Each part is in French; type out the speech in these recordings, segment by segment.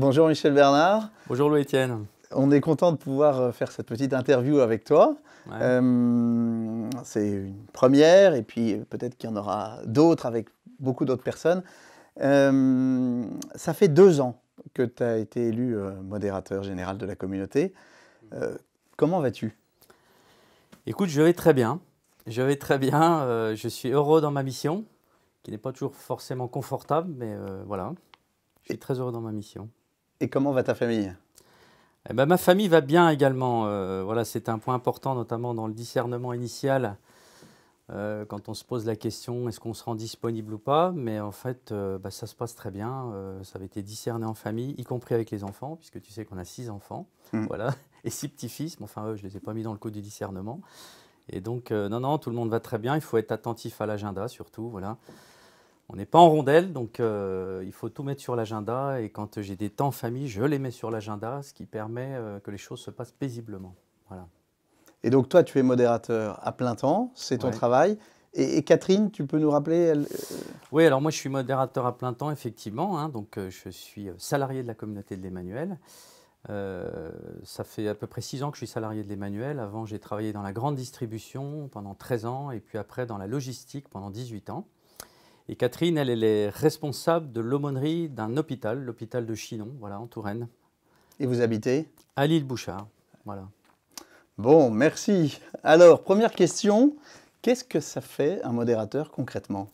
Bonjour Michel Bernard. Bonjour Louis-Étienne. On est content de pouvoir euh, faire cette petite interview avec toi. Euh, c'est une première et puis euh, peut-être qu'il y en aura d'autres avec beaucoup d'autres personnes. ça fait deux ans que tu as été élu modérateur général de la communauté. comment vas-tu Écoute, je vais très bien. Je vais très bien. je suis heureux dans ma mission, qui n'est pas toujours forcément confortable, mais voilà. Je suis très heureux dans ma mission. Et comment va ta famille eh ben, Ma famille va bien également. Euh, voilà, c'est un point important, notamment dans le discernement initial, euh, quand on se pose la question est-ce qu'on se rend disponible ou pas. Mais en fait, euh, bah, ça se passe très bien. ça avait été discerné en famille, y compris avec les enfants, puisque tu sais qu'on a six enfants, hmm. voilà, et six petits-fils. Mais enfin, eux, je les ai pas mis dans le coup du discernement. Et donc, non, non, tout le monde va très bien. Il faut être attentif à l'agenda, surtout, voilà on n'est pas en rondelle, donc euh, il faut tout mettre sur l'agenda. Et quand j'ai des temps en famille, je les mets sur l'agenda, ce qui permet euh, que les choses se passent paisiblement. Voilà. Et donc toi, tu es modérateur à plein temps, c'est ton travail. Et, Catherine, tu peux nous rappeler euh, Oui, alors moi je suis modérateur à plein temps, effectivement. Hein. donc je suis salarié de la communauté de l'Emmanuel. ça fait à peu près six ans que je suis salarié de l'Emmanuel. Avant, j'ai travaillé dans la grande distribution pendant 13 ans et puis après dans la logistique pendant 18 ans. Et Catherine, elle, est responsable de l'aumônerie d'un hôpital, l'hôpital de Chinon, voilà, en Touraine. Et vous habitez À l'île Bouchard, voilà. Bon, merci. Alors, première question, qu'est-ce que ça fait un modérateur concrètement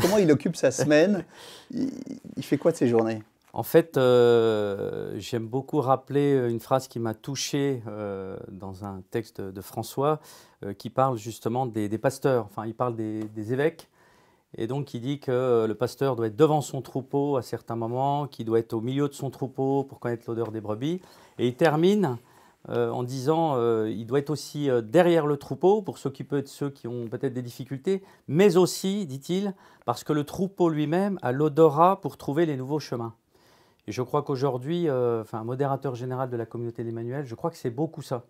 Comment il occupe sa semaine il, fait quoi de ses journées En fait, euh, j'aime beaucoup rappeler une phrase qui m'a touché euh, dans un texte de François euh, qui parle justement des, pasteurs, enfin il parle des évêques et donc, il dit que le pasteur doit être devant son troupeau à certains moments, qu'il doit être au milieu de son troupeau pour connaître l'odeur des brebis. Et il termine euh, en disant euh, il doit être aussi euh, derrière le troupeau pour s'occuper de ceux qui ont peut-être des difficultés, mais aussi, dit-il, parce que le troupeau lui-même a l'odorat pour trouver les nouveaux chemins. Et je crois qu'aujourd'hui, euh, enfin, modérateur général de la communauté d'Emmanuel, je crois que c'est beaucoup ça.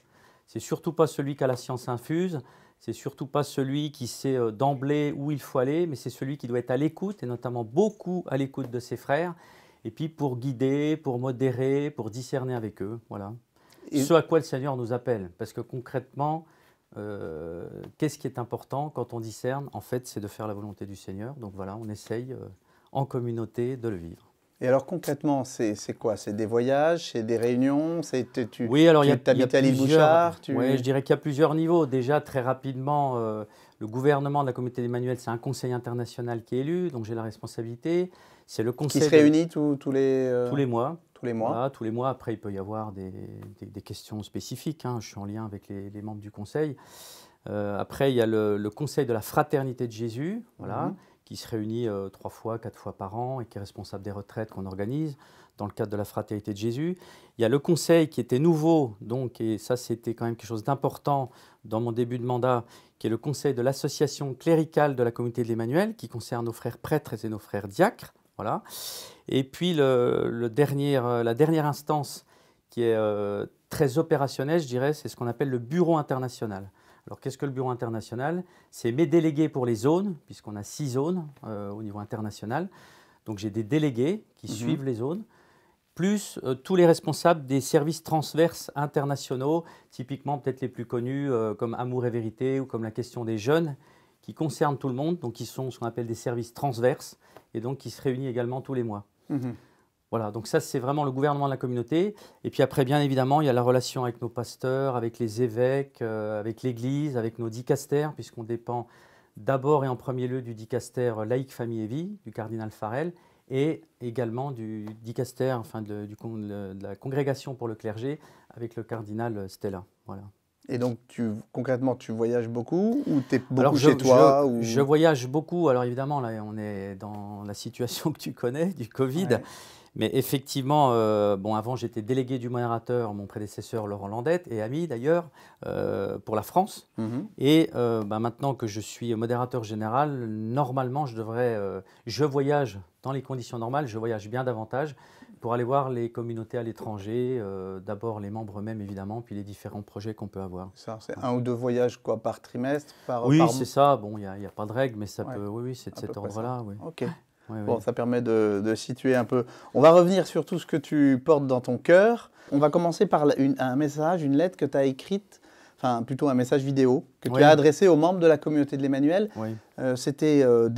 C'est surtout pas celui qu'à la science infuse, c'est surtout pas celui qui sait euh, d'emblée où il faut aller, mais c'est celui qui doit être à l'écoute, et notamment beaucoup à l'écoute de ses frères, et puis pour guider, pour modérer, pour discerner avec eux. Voilà. Ce à quoi le Seigneur nous appelle. Parce que concrètement, euh, qu'est-ce qui est important quand on discerne En fait, c'est de faire la volonté du Seigneur. Donc voilà, on essaye euh, en communauté de le vivre. Et alors concrètement, c'est quoi C'est des voyages, c'est des réunions tu, Oui, alors il y a, y Oui, je dirais qu'il y a plusieurs niveaux. Déjà, très rapidement, euh, le gouvernement de la communauté d'Emmanuel, c'est un conseil international qui est élu, donc j'ai la responsabilité. C'est le conseil. Qui se réunit tous les. Euh, tous les mois. Tous les mois. tous les mois. Après, il peut y avoir des, questions spécifiques. Hein. Je suis en lien avec les, membres du conseil. Euh, après, il y a le, conseil de la fraternité de Jésus. Voilà. Mhm qui se réunit euh, trois fois, quatre fois par an et qui est responsable des retraites qu'on organise dans le cadre de la Fraternité de Jésus. Il y a le Conseil qui était nouveau, donc, et ça c'était quand même quelque chose d'important dans mon début de mandat, qui est le Conseil de l'Association cléricale de la communauté de l'Emmanuel, qui concerne nos frères prêtres et nos frères diacres. Voilà. Et puis le, dernier, euh, la dernière instance qui est euh, très opérationnelle, je dirais, c'est ce qu'on appelle le Bureau international. Alors qu'est-ce que le bureau international C'est mes délégués pour les zones, puisqu'on a six zones euh, au niveau international. Donc j'ai des délégués qui mhm. suivent les zones, plus euh, tous les responsables des services transverses internationaux, typiquement peut-être les plus connus euh, comme Amour et Vérité ou comme la question des jeunes, qui concernent tout le monde, donc qui sont ce qu'on appelle des services transverses, et donc qui se réunissent également tous les mois. Mhm. Voilà, donc ça c'est vraiment le gouvernement de la communauté. Et puis après, bien évidemment, il y a la relation avec nos pasteurs, avec les évêques, euh, avec l'Église, avec nos dicastères, puisqu'on dépend d'abord et en premier lieu du dicaster laïque famille et vie, du cardinal Farel, et également du dicaster enfin de, du, de, la congrégation pour le clergé, avec le cardinal Stella. Voilà. Et donc, tu, concrètement, tu voyages beaucoup ou tu es beaucoup chez toi je, ou... je, voyage beaucoup. Alors, évidemment, là, on est dans la situation que tu connais, du Covid. Mais effectivement, euh, bon, avant j'étais délégué du modérateur, mon prédécesseur Laurent Landette et ami d'ailleurs euh, pour la France. Mhm. Et euh, bah, maintenant que je suis modérateur général, normalement je devrais, je voyage dans les conditions normales, je voyage bien davantage pour aller voir les communautés à l'étranger, d'abord les membres eux-mêmes évidemment, puis les différents projets qu'on peut avoir. Ça, c'est un ou deux voyages quoi par trimestre, par Oui, c'est ça. Bon, il n'y a, pas de règle, mais ça peut, oui, oui c'est de cet ordre-là. Ok bon, ça permet de, situer un peu. On va revenir sur tout ce que tu portes dans ton cœur. On va commencer par un message, une lettre que tu as écrite, enfin plutôt un message vidéo que tu as adressé aux membres de la communauté de l'Emmanuel. Euh, c'était euh,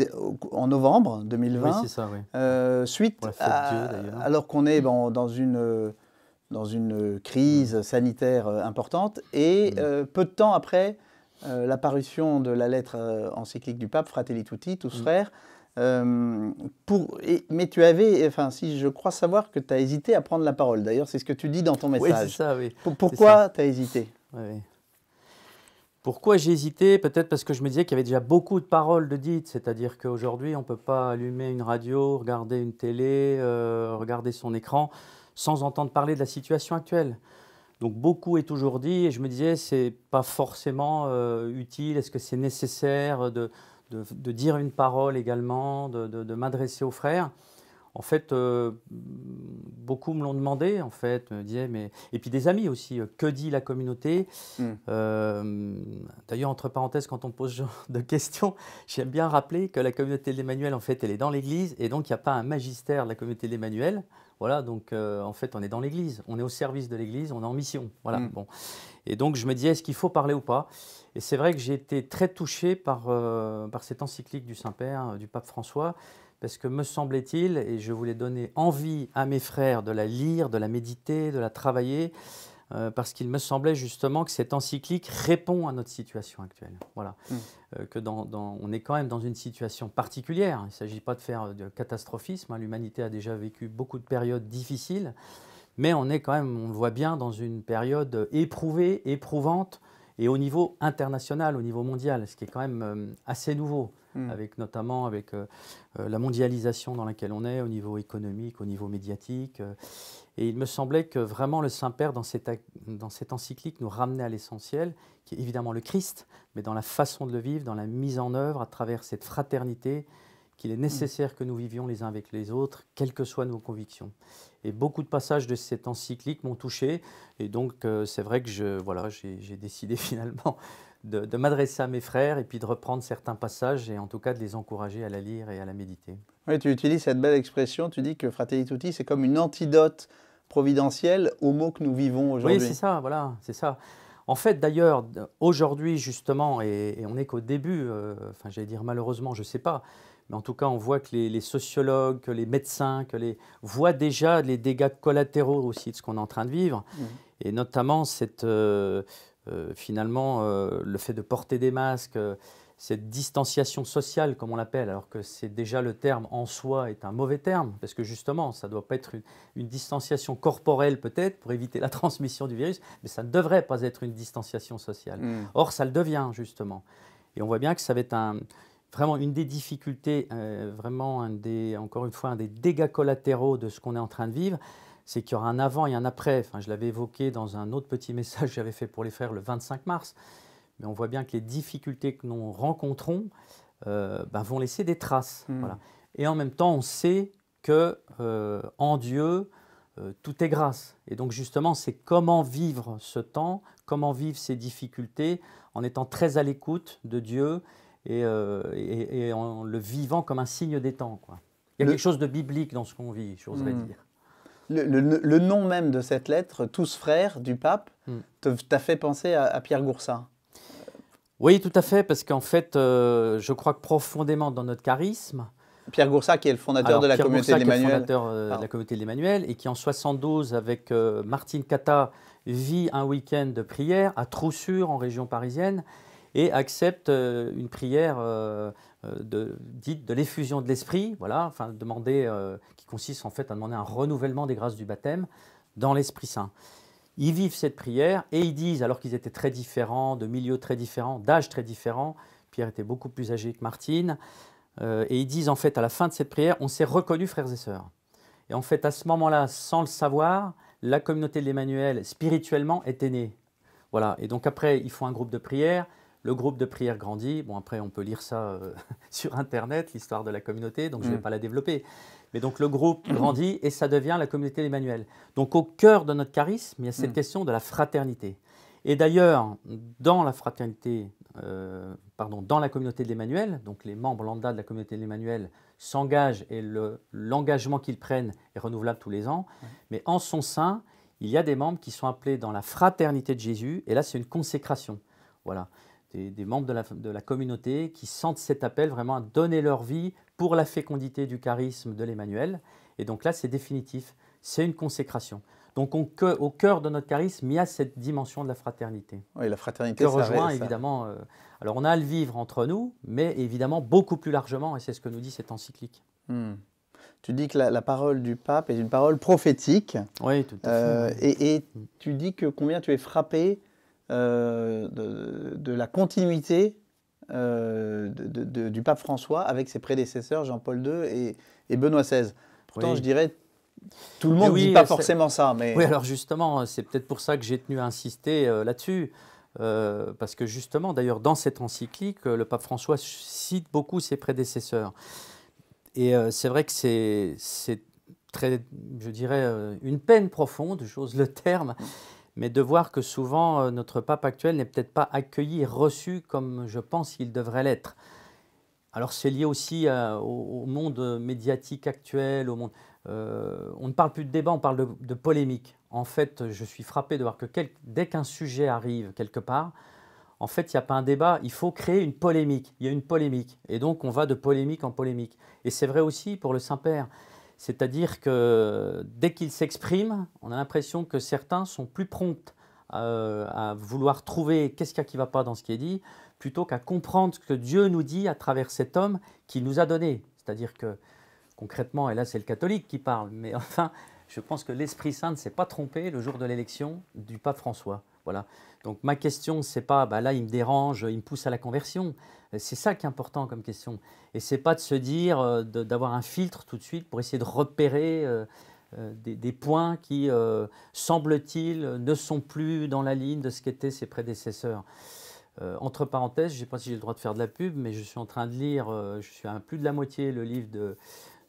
en novembre 2020. Oui, ça, euh, suite à, alors qu'on est dans une crise sanitaire importante. Et mm. peu de temps après l'apparition de la lettre encyclique du pape, Fratelli Tutti, tous mm. frères, euh, pour, mais tu avais, enfin, si je crois savoir que tu as hésité à prendre la parole. D'ailleurs, c'est ce que tu dis dans ton message. Oui, c'est ça, oui. pourquoi tu as hésité Pourquoi j'ai hésité Peut-être parce que je me disais qu'il y avait déjà beaucoup de paroles de dites, c'est-à-dire qu'aujourd'hui, on ne peut pas allumer une radio, regarder une télé, euh, regarder son écran sans entendre parler de la situation actuelle. Donc beaucoup est toujours dit et je me disais, c'est pas forcément euh, utile, est-ce que c'est nécessaire de, de, dire une parole également, de, m'adresser aux frères. En fait, euh, beaucoup me l'ont demandé, en fait, me disaient, mais... Et puis des amis aussi, euh, que dit la communauté hmm. euh, D'ailleurs, entre parenthèses, quand on pose des de questions, j'aime bien rappeler que la communauté de l'Emmanuel, en fait, elle est dans l'Église, et donc il n'y a pas un magistère de la communauté de l'Emmanuel. Voilà, donc euh, en fait, on est dans l'Église, on est au service de l'Église, on est en mission. Voilà, mm. bon. Et donc, je me disais, est-ce qu'il faut parler ou pas Et c'est vrai que j'ai été très touché par, euh, par cette encyclique du Saint-Père, euh, du pape François, parce que me semblait-il, et je voulais donner envie à mes frères de la lire, de la méditer, de la travailler, euh, parce qu'il me semblait justement que cette encyclique répond à notre situation actuelle. Voilà. Mm. Euh, que dans, on est quand même dans une situation particulière. Il ne s'agit pas de faire de catastrophisme. Hein. L'humanité a déjà vécu beaucoup de périodes difficiles, mais on est quand même, on le voit bien, dans une période éprouvée, éprouvante, et au niveau international, au niveau mondial, ce qui est quand même euh, assez nouveau. Mm. avec notamment avec euh, euh, la mondialisation dans laquelle on est au niveau économique, au niveau médiatique. Euh. et il me semblait que vraiment le Saint-Père, dans, cette, dans cette encyclique, nous ramenait à l'essentiel, qui est évidemment le Christ, mais dans la façon de le vivre, dans la mise en œuvre à travers cette fraternité qu'il est mm. nécessaire que nous vivions les uns avec les autres, quelles que soient nos convictions. Et beaucoup de passages de cette encyclique m'ont touché, et donc c'est vrai que je, voilà, j'ai décidé finalement de, m'adresser à mes frères et puis de reprendre certains passages et en tout cas de les encourager à la lire et à la méditer. Oui, tu utilises cette belle expression, tu dis que Fratelli Tutti, c'est comme une antidote providentielle aux mots que nous vivons aujourd'hui. Oui, c'est ça, voilà, c'est ça. En fait, d'ailleurs, aujourd'hui justement, et, on n'est qu'au début, euh, enfin j'allais dire malheureusement, je ne sais pas, mais en tout cas, on voit que les, sociologues, que les médecins, que les voient déjà les dégâts collatéraux aussi de ce qu'on est en train de vivre, mmh. et notamment cette, euh, euh, finalement, euh, le fait de porter des masques, euh, cette distanciation sociale, comme on l'appelle, alors que c'est déjà le terme en soi est un mauvais terme, parce que justement, ça ne doit pas être une, distanciation corporelle peut-être pour éviter la transmission du virus, mais ça ne devrait pas être une distanciation sociale. Hmm. Or, ça le devient justement. Et on voit bien que ça va être vraiment une des difficultés, vraiment encore une fois, un des dégâts collatéraux de ce qu'on est en train de vivre, c'est qu'il y aura un avant et un après. Enfin, je l'avais évoqué dans un autre petit message que j'avais fait pour les frères le 25 mars. Mais on voit bien que les difficultés que nous rencontrons euh, ben, vont laisser des traces. Hmm. Et en même temps, on sait que euh, en Dieu, euh, tout est grâce. Et donc justement, c'est comment vivre ce temps, comment vivre ces difficultés, en étant très à l'écoute de Dieu et, en le vivant comme un signe des temps. Il y a quelque chose de biblique dans ce qu'on vit, j'oserais hmm. dire le, nom même de cette lettre, Tous frères du pape, hmm. t'a fait penser à, Pierre Goursat Oui, tout à fait, parce qu'en fait, euh, je crois que profondément dans notre charisme, Pierre Goursat, qui est le fondateur, de, la fondateur euh, de la communauté de l'Emmanuel et qui en 72, avec euh, Martine Cata, vit un week-end de prière à Troussure, en région parisienne, et accepte une prière euh, de, dite de l'effusion de l'esprit, voilà, enfin, demander, euh, qui consiste en fait à demander un renouvellement des grâces du baptême dans l'Esprit Saint. Ils vivent cette prière et ils disent, alors qu'ils étaient très différents, de milieux très différents, d'âges très différents, Pierre était beaucoup plus âgé que Martine, euh, et ils disent en fait à la fin de cette prière, on s'est reconnus frères et sœurs. Et en fait à ce moment-là, sans le savoir, la communauté de l'Emmanuel spirituellement était née. Voilà, et donc après ils font un groupe de prières, le groupe de prière grandit. Bon, après, on peut lire ça euh, sur Internet, l'histoire de la communauté, donc je ne vais mm. pas la développer. Mais donc, le groupe mm. grandit et ça devient la communauté d'Emmanuel. Donc, au cœur de notre charisme, il y a cette mm. question de la fraternité. Et d'ailleurs, dans la fraternité, euh, pardon, dans la communauté de l'Emmanuel, donc les membres lambda de la communauté de l'Emmanuel s'engagent et l'engagement qu'ils prennent est renouvelable tous les ans. Mais en son sein, il y a des membres qui sont appelés dans la fraternité de Jésus, et là c'est une consécration. Voilà des, membres de la, communauté qui sentent cet appel vraiment à donner leur vie pour la fécondité du charisme de l'Emmanuel. Et donc là, c'est définitif, c'est une consécration. Donc on, au cœur de notre charisme, il y a cette dimension de la fraternité. Oui, la fraternité. Que rejoint évidemment. Euh, alors on a à le vivre entre nous, mais évidemment beaucoup plus largement, et c'est ce que nous dit cette encyclique. Hmm. Tu dis que la, parole du pape est une parole prophétique. Oui, tout à fait. Euh, et, et, tu dis que combien tu es frappé euh, de, la continuité euh, du pape François avec ses prédécesseurs Jean-Paul II et, Benoît XVI. Pourtant, je dirais, tout le monde ne dit pas euh, forcément ça. Mais... Oui, alors justement, c'est peut-être pour ça que j'ai tenu à insister là-dessus. parce que justement, d'ailleurs, dans cette encyclique, le pape François cite beaucoup ses prédécesseurs. Et c'est vrai que c'est très, je dirais, une peine profonde, j'ose le terme, mais de voir que souvent euh, notre pape actuel n'est peut-être pas accueilli, reçu comme je pense qu'il devrait l'être. Alors c'est lié aussi euh, au, monde médiatique actuel, au monde. Euh, on ne parle plus de débat, on parle de, polémique. En fait, je suis frappé de voir que dès qu'un sujet arrive quelque part, en fait, il n'y a pas un débat, il faut créer une polémique. Il y a une polémique. Et donc, on va de polémique en polémique. Et c'est vrai aussi pour le Saint-Père. C'est-à-dire que dès qu'il s'exprime, on a l'impression que certains sont plus prompts à, vouloir trouver qu'est-ce qu'il y a qui ne va pas dans ce qui est dit, plutôt qu'à comprendre ce que Dieu nous dit à travers cet homme qu'il nous a donné. C'est-à-dire que concrètement, et là c'est le catholique qui parle, mais enfin, je pense que l'Esprit Saint ne s'est pas trompé le jour de l'élection du pape François. Voilà. Donc ma question, c'est pas, bah là il me dérange, il me pousse à la conversion. C'est ça qui est important comme question. Et c'est pas de se dire, euh, d'avoir un filtre tout de suite pour essayer de repérer euh, euh, des, points qui, semble-t-il, ne sont plus dans la ligne de ce qu'étaient ses prédécesseurs. entre parenthèses, je ne sais pas si j'ai le droit de faire de la pub, mais je suis en train de lire, je suis à plus de la moitié, le livre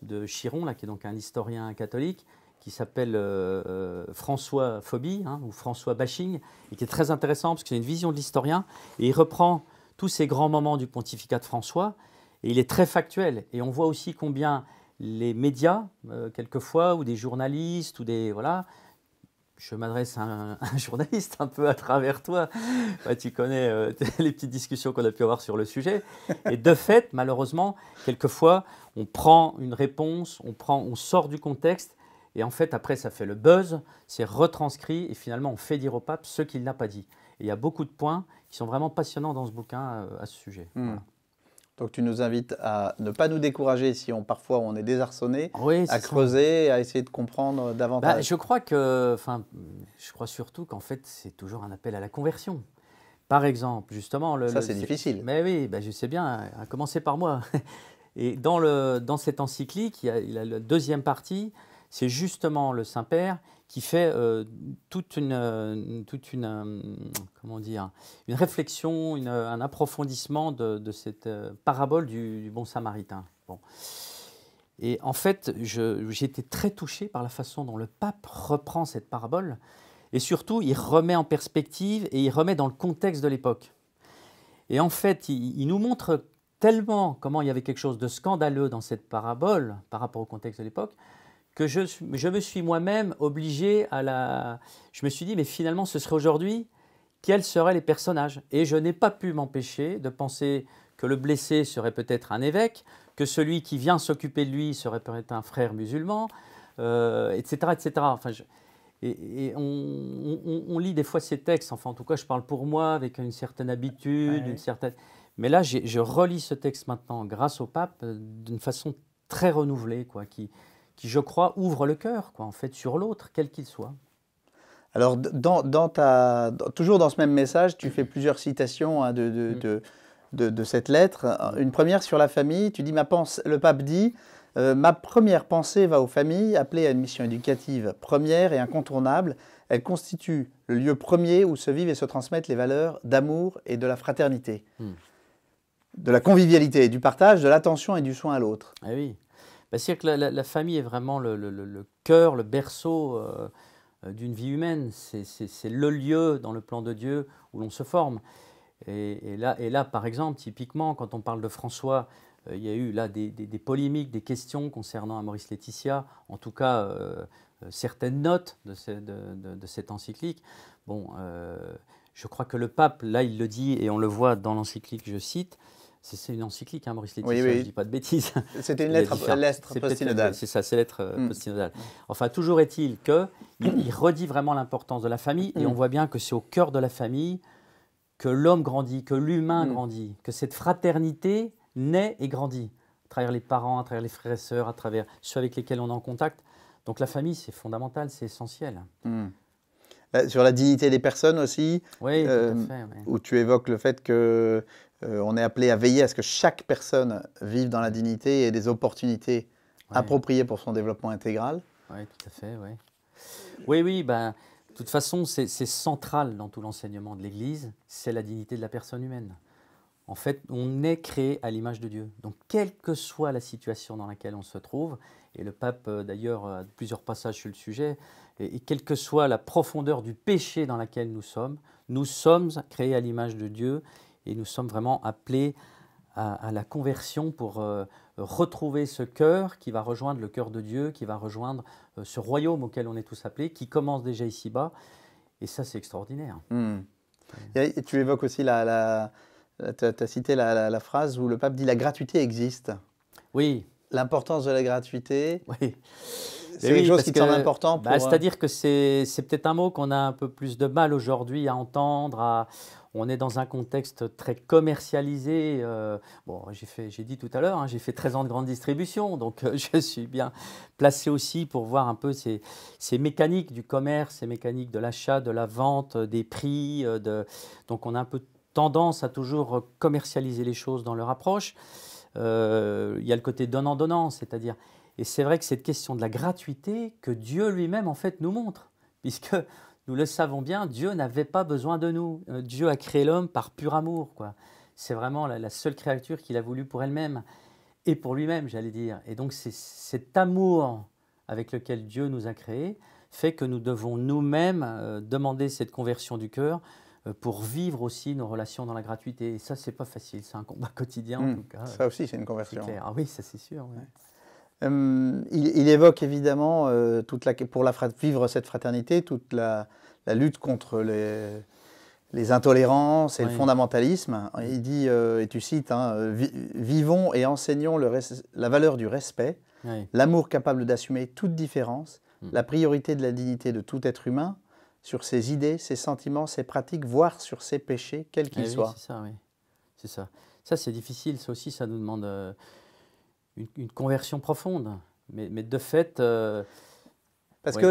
de, Chiron, là, qui est donc un historien catholique, qui s'appelle François Phobie, hein, ou François Bashing, et qui est très intéressant parce qu'il a une vision de l'historien, et il reprend tous ces grands moments du pontificat de François. Et il est très factuel. Et on voit aussi combien les médias, euh, quelquefois, ou des journalistes, ou des. Voilà. Je m'adresse à un, journaliste un peu à travers toi. tu connais euh, les petites discussions qu'on a pu avoir sur le sujet. Et de fait, malheureusement, quelquefois, on prend une réponse, on, prend, on sort du contexte, et en fait, après, ça fait le buzz, c'est retranscrit, et finalement, on fait dire au pape ce qu'il n'a pas dit il y a beaucoup de points qui sont vraiment passionnants dans ce bouquin euh, à ce sujet. Hmm. Donc tu nous invites à ne pas nous décourager si on parfois on est désarçonné, à creuser, à essayer de comprendre davantage. Bah, je crois que, enfin, je crois surtout qu'en fait c'est toujours un appel à la conversion. Par exemple, justement, le, ça c'est difficile. Mais oui, bah, je sais bien. Hein, à commencer par moi. Et dans le dans cette encyclique, il a, il y a la deuxième partie c'est justement le Saint-Père qui fait euh, toute une, euh, toute une euh, comment dire, une réflexion, un approfondissement de, cette parabole du, bon Samaritain. Et en fait, j'ai été très touché par la façon dont le pape reprend cette parabole, et surtout, il remet en perspective et il remet dans le contexte de l'époque. Et en fait, il nous montre tellement comment il y avait quelque chose de scandaleux dans cette parabole par rapport au contexte de l'époque, que je, me suis moi-même obligé à la... Je me suis dit, mais finalement, ce serait aujourd'hui, quels seraient les personnages Et je n'ai pas pu m'empêcher de penser que le blessé serait peut-être un évêque, que celui qui vient s'occuper de lui serait peut-être un frère musulman, etc. Euh, etc. Enfin, Et, on, lit des fois ces textes, enfin en tout cas je parle pour moi avec une certaine habitude, une certaine... Mais là je relis ce texte maintenant grâce au pape euh, d'une façon très renouvelée, quoi, qui, qui, je crois, ouvre le cœur, quoi, en fait, sur l'autre, quel qu'il soit. Alors, dans, ta, toujours dans ce même message, tu fais plusieurs citations hein, mm. de, cette lettre. Mm. Une première sur la famille, tu dis, le pape dit, euh, ma première pensée va aux familles, appelée à une mission éducative première et incontournable. Elle constitue le lieu premier où se vivent et se transmettent les valeurs d'amour et de la fraternité, mm. de la convivialité, du partage, de l'attention et du soin à l'autre. Eh oui. Bah, c'est-à-dire que la, famille est vraiment le, cœur, le berceau euh, d'une vie humaine. C'est le lieu dans le plan de Dieu où l'on se forme. Et, là, et là, par exemple, typiquement, quand on parle de François, euh, il y a eu là des, polémiques, des questions concernant Maurice Laetitia, en tout cas euh, certaines notes de, de, cette encyclique. Bon, je crois que le pape, là, il le dit et on le voit dans l'encyclique, je cite, c'est une encyclique, hein, Maurice Létis, je ne dis pas de bêtises. C'était une lettre, post C'est ça, c'est lettre euh, mm. post Enfin, toujours est-il qu'il il redit vraiment l'importance de la famille, et mm. on voit bien que c'est au cœur de la famille que l'homme grandit, que l'humain mm. grandit, que cette fraternité naît et grandit, à travers les parents, à travers les frères et sœurs, à travers ceux avec lesquels on est en contact. Donc la famille, c'est fondamental, c'est essentiel euh, sur la dignité des personnes aussi, oui, euh, où tu évoques le fait que euh, on est appelé à veiller à ce que chaque personne vive dans la dignité et des opportunités appropriées pour son développement intégral. Oui, tout à fait, oui. Oui, ben, de toute façon, c'est central dans tout l'enseignement de l'Église, c'est la dignité de la personne humaine. En fait, on est créé à l'image de Dieu. Donc, quelle que soit la situation dans laquelle on se trouve, et le pape euh, d'ailleurs a plusieurs passages sur le sujet, et, et, quelle que soit la profondeur du péché dans laquelle nous sommes, nous sommes créés à l'image de Dieu et nous sommes vraiment appelés à, la conversion pour euh, retrouver ce cœur qui va rejoindre le cœur de Dieu, qui va rejoindre euh, ce royaume auquel on est tous appelés, qui commence déjà ici-bas. Et ça, c'est extraordinaire. Hmm. tu évoques aussi la... Tu as, cité la, phrase où le pape dit la gratuité existe. Oui. L'importance de la gratuité. Oui. C'est quelque chose qui est semble important. Bah, euh, C'est-à-dire que c'est peut-être un mot qu'on a un peu plus de mal aujourd'hui à entendre, à, on est dans un contexte très commercialisé. Euh, bon, j'ai dit tout à l'heure, hein, j'ai fait 13 ans de grande distribution, donc euh, je suis bien placé aussi pour voir un peu ces, mécaniques du commerce, ces mécaniques de l'achat, de la vente, euh, des prix. donc on a un peu tendance à toujours commercialiser les choses dans leur approche. Il y a le côté donnant-donnant, c'est-à-dire, et c'est vrai que cette question de la gratuité que Dieu lui-même en fait nous montre, puisque nous le savons bien, Dieu n'avait pas besoin de nous. Euh, Dieu a créé l'homme par pur amour. quoi. C'est vraiment la, seule créature qu'il a voulu pour elle-même et pour lui-même, j'allais dire. Et donc c'est cet amour avec lequel Dieu nous a créés fait que nous devons nous-mêmes euh, demander cette conversion du cœur euh, pour vivre aussi nos relations dans la gratuité. Et ça, c'est pas facile, c'est un combat quotidien en hmm. tout cas. Ça aussi, c'est une conversion. Ah oui, ça c'est sûr. Euh, il, évoque évidemment euh, toute la, pour la, vivre cette fraternité, toute la, lutte contre les, les intolérances et le fondamentalisme. Il dit, euh, et tu cites, hein, vivons et enseignons le la valeur du respect, l'amour capable d'assumer toute différence, mm. la priorité de la dignité de tout être humain, sur ses idées, ses sentiments, ses pratiques, voire sur ses péchés, quels eh qu'ils soient. C'est ça, oui. C'est ça. Ça, c'est difficile. Ça aussi, ça nous demande une, conversion profonde. Mais, mais de fait. Euh, parce que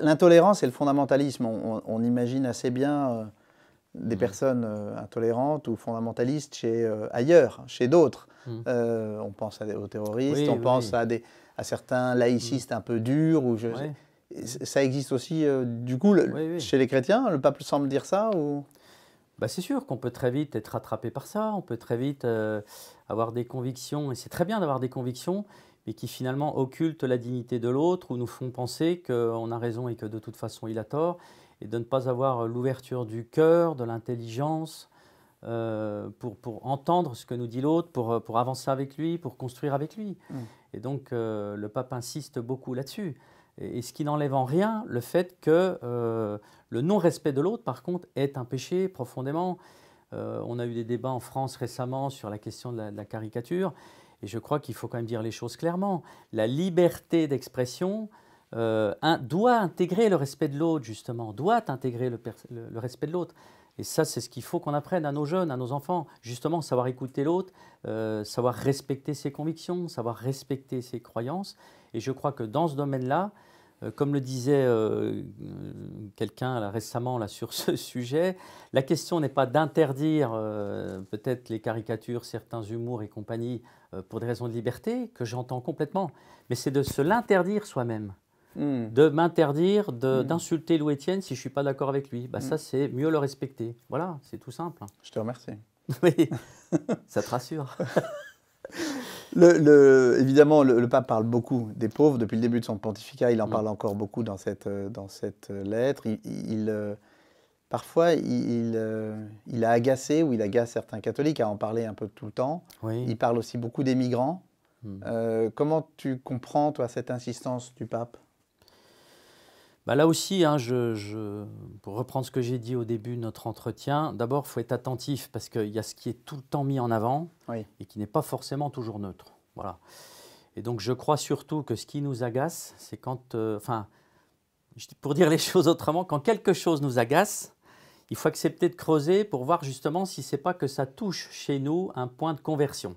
l'intolérance et le fondamentalisme, on, imagine assez bien euh, des mm. personnes euh, intolérantes ou fondamentalistes chez, ailleurs, chez d'autres. Mm. on pense aux terroristes, on pense à, des, à certains laïcistes mm. un peu durs. Ou Ça existe aussi, du coup, chez les chrétiens, le pape semble dire ça ou... Bah, c'est sûr qu'on peut très vite être rattrapé par ça, on peut très vite euh, avoir des convictions, et c'est très bien d'avoir des convictions, mais qui finalement occultent la dignité de l'autre ou nous font penser qu'on a raison et que de toute façon il a tort, et de ne pas avoir l'ouverture du cœur, de l'intelligence, euh, pour, entendre ce que nous dit l'autre, pour, avancer avec lui, pour construire avec lui. Mmh. Et donc euh, le pape insiste beaucoup là-dessus et ce qui n'enlève en rien le fait que euh, le non-respect de l'autre, par contre, est un péché profondément. Euh, on a eu des débats en France récemment sur la question de la, caricature, et je crois qu'il faut quand même dire les choses clairement. La liberté d'expression euh, doit intégrer le respect de l'autre, justement, doit intégrer le respect de l'autre. Et ça, c'est ce qu'il faut qu'on apprenne à nos jeunes, à nos enfants. Justement, savoir écouter l'autre, euh, savoir respecter ses convictions, savoir respecter ses croyances. Et je crois que dans ce domaine-là, euh, comme le disait euh, quelqu'un récemment là, sur ce sujet, la question n'est pas d'interdire peut-être les caricatures, certains humours et compagnie pour des raisons de liberté, que j'entends complètement, mais c'est de se l'interdire soi-même de m'interdire hmm. d'insulter Louis Étienne si je ne suis pas d'accord avec lui. Bah, hmm. Ça, c'est mieux le respecter. Voilà, c'est tout simple. Je te remercie. Oui, ça te rassure. Le, évidemment, le, pape parle beaucoup des pauvres depuis le début de son pontificat. Il en hmm. parle encore beaucoup dans cette, euh, dans cette euh, lettre. Il, euh, parfois, il, il, a agacé ou il agace certains catholiques à en parler un peu tout le temps. Il parle aussi beaucoup des migrants. comment tu comprends, toi, cette insistance du pape bah, là aussi, hein, pour reprendre ce que j'ai dit au début de notre entretien, d'abord, il faut être attentif parce qu'il y a ce qui est tout le temps mis en avant et qui n'est pas forcément toujours neutre. Voilà. Et donc, je crois surtout que ce qui nous agace, c'est quand. Euh, enfin, pour dire les choses autrement, quand quelque chose nous agace, il faut accepter de creuser pour voir justement si c'est pas que ça touche chez nous un point de conversion.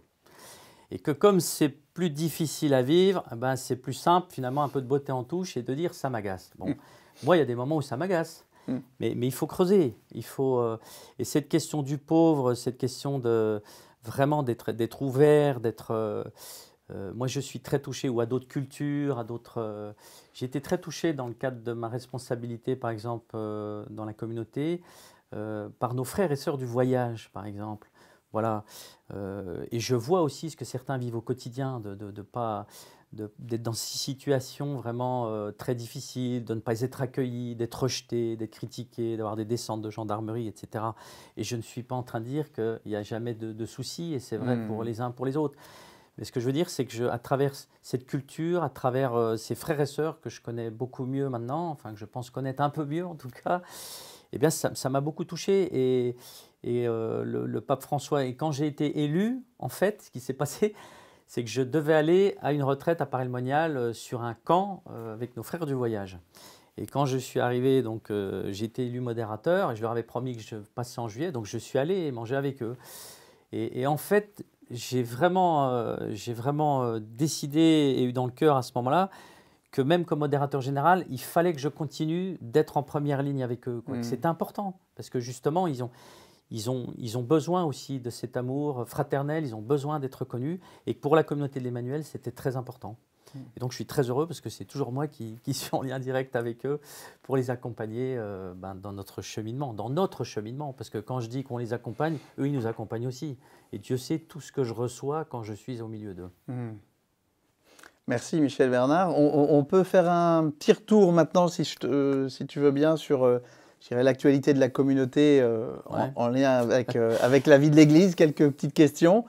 Et que comme c'est plus difficile à vivre, eh ben c'est plus simple finalement un peu de beauté en touche et de dire ça m'agace. Bon, mm. moi il y a des moments où ça m'agace. Mm. Mais, il faut creuser, il faut euh, et cette question du pauvre, cette question de vraiment d'être ouvert, d'être euh, euh, moi, je suis très touché, ou à d'autres cultures, à d'autres. j'ai été très touché dans le cadre de ma responsabilité, par exemple, dans la communauté, par nos frères et sœurs du voyage, par exemple. Voilà. Euh, et je vois aussi ce que certains vivent au quotidien, de, de, pas d'être dans ces situations vraiment euh, très difficiles, de ne pas être accueillis, d'être rejeté, d'être critiqué, d'avoir des descentes de gendarmerie, etc. Et je ne suis pas en train de dire qu'il n'y a jamais de, soucis, et c'est vrai hmm. pour les uns, pour les autres. Mais ce que je veux dire, c'est que je, à travers cette culture, à travers euh, ces frères et sœurs que je connais beaucoup mieux maintenant, enfin que je pense connaître un peu mieux en tout cas, eh bien ça m'a beaucoup touché. Et, et euh, le, pape François. Et quand j'ai été élu, en fait, ce qui s'est passé, c'est que je devais aller à une retraite à Paris-le-Monial euh, sur un camp euh, avec nos frères du voyage. Et quand je suis arrivé, donc j'ai été élu modérateur et je leur avais promis que je passais en juillet, donc je suis allé manger avec eux. Et, en fait, j'ai vraiment, vraiment décidé et eu dans le cœur à ce moment-là que même comme modérateur général, il fallait que je continue d'être en première ligne avec eux. Mmh. C'est important parce que justement, ils ont, ils ont, ils ont besoin aussi de cet amour fraternel, ils ont besoin d'être connus. Et pour la communauté de l'Emmanuel, c'était très important. Mm. Et donc je suis très heureux parce que c'est toujours moi qui, suis en lien direct avec eux pour les accompagner euh, ben, dans notre cheminement, dans notre cheminement. Parce que quand je dis qu'on les accompagne, eux, ils nous accompagnent aussi. Et Dieu sait tout ce que je reçois quand je suis au milieu d'eux. Mm. Merci Michel Bernard. On, peut faire un petit retour maintenant, si, je te, si tu veux bien, sur... Euh, l'actualité de la communauté euh, en, lien avec, euh, avec la vie de l'Église. Quelques petites questions.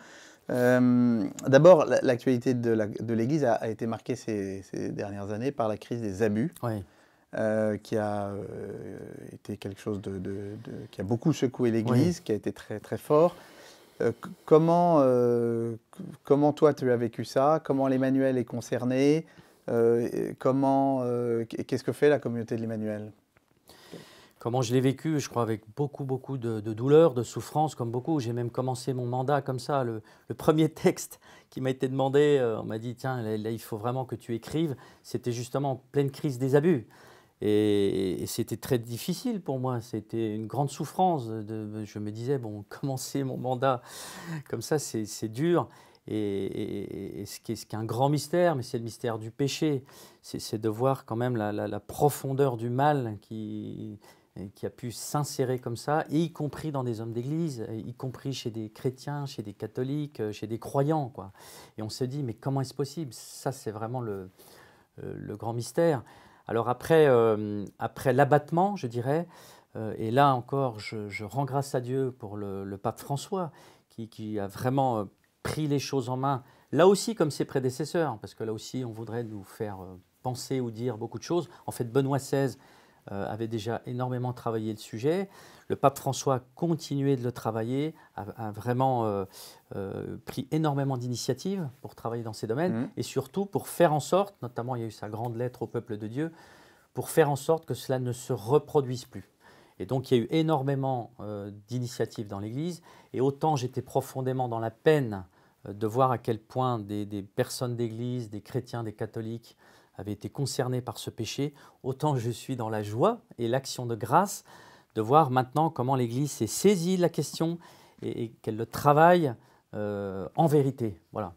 Euh, d'abord, l'actualité de l'Église de a, a, été marquée ces, dernières années par la crise des abus, qui a été quelque chose de, qui a beaucoup secoué l'Église, qui a été très très fort. comment, comment toi tu as vécu ça Comment l'Emmanuel est concerné Comment Qu'est-ce que fait la communauté de l'Emmanuel Comment je l'ai vécu, je crois, avec beaucoup, beaucoup de, douleur, de souffrance, comme beaucoup. J'ai même commencé mon mandat comme ça. Le, premier texte qui m'a été demandé, euh, on m'a dit, tiens, là, il faut vraiment que tu écrives. C'était justement en pleine crise des abus. Et, c'était très difficile pour moi, c'était une grande souffrance. De, je me disais, bon, commencer mon mandat comme ça, c'est dur. Et, ce qui est, un grand mystère, mais c'est le mystère du péché, c'est de voir quand même la, la profondeur du mal qui, qui a pu s'insérer comme ça, et y compris dans des hommes d'église, y compris chez des chrétiens, chez des catholiques, euh, chez des croyants. Quoi. Et on se dit, mais comment est-ce possible Ça, c'est vraiment euh, le, grand mystère. Alors après, euh, après l'abattement, je dirais, et là encore, je, rends grâce à Dieu pour le, pape François, qui, qui, a vraiment pris les choses en main, là aussi comme ses prédécesseurs, parce que là aussi, on voudrait nous faire penser ou dire beaucoup de choses. En fait, Benoît XVI euh, avait déjà énormément travaillé le sujet. Le pape François a continué de le travailler, a, vraiment euh, euh, pris énormément d'initiatives pour travailler dans ces domaines mmh. et surtout pour faire en sorte, notamment il y a eu sa grande lettre au peuple de Dieu, pour faire en sorte que cela ne se reproduise plus. Et donc il y a eu énormément d'initiatives dans l'Église et autant j'étais profondément dans la peine de voir à quel point des personnes d'Église, des chrétiens, des catholiques, avait été concerné par ce péché, autant je suis dans la joie et l'action de grâce de voir maintenant comment l'Église s'est saisie de la question et, qu'elle le travaille euh, en vérité. Voilà.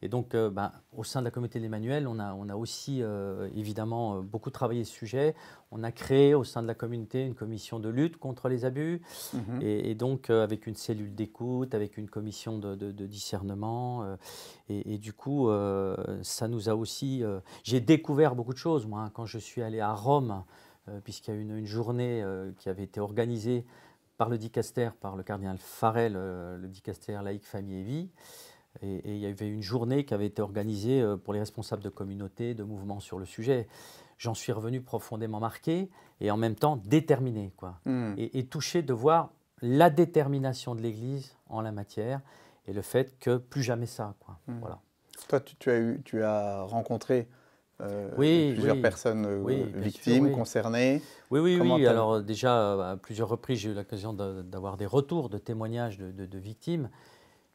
Et donc, euh, ben, au sein de la communauté d'Emmanuel, on a, aussi euh, évidemment euh, beaucoup travaillé ce sujet. On a créé au sein de la communauté une commission de lutte contre les abus, mhm. et, donc avec une cellule d'écoute, avec une commission de, discernement. Et, du coup, ça nous a aussi. J'ai découvert beaucoup de choses, moi, hein. quand je suis allé à Rome, puisqu'il y a une, journée qui avait été organisée par le dicaster, par le cardinal Farel, le dicaster laïque famille et vie. Et, il y avait une journée qui avait été organisée euh, pour les responsables de communautés, de mouvements sur le sujet. J'en suis revenu profondément marqué et en même temps déterminé, quoi. Hmm. Et, touché de voir la détermination de l'Église en la matière et le fait que plus jamais ça, quoi. Hmm. Voilà. Toi, tu, as rencontré euh, plusieurs personnes euh, victimes, concernées. Oui, oui, oui. Alors déjà, à plusieurs reprises, j'ai eu l'occasion d'avoir des retours de témoignages de victimes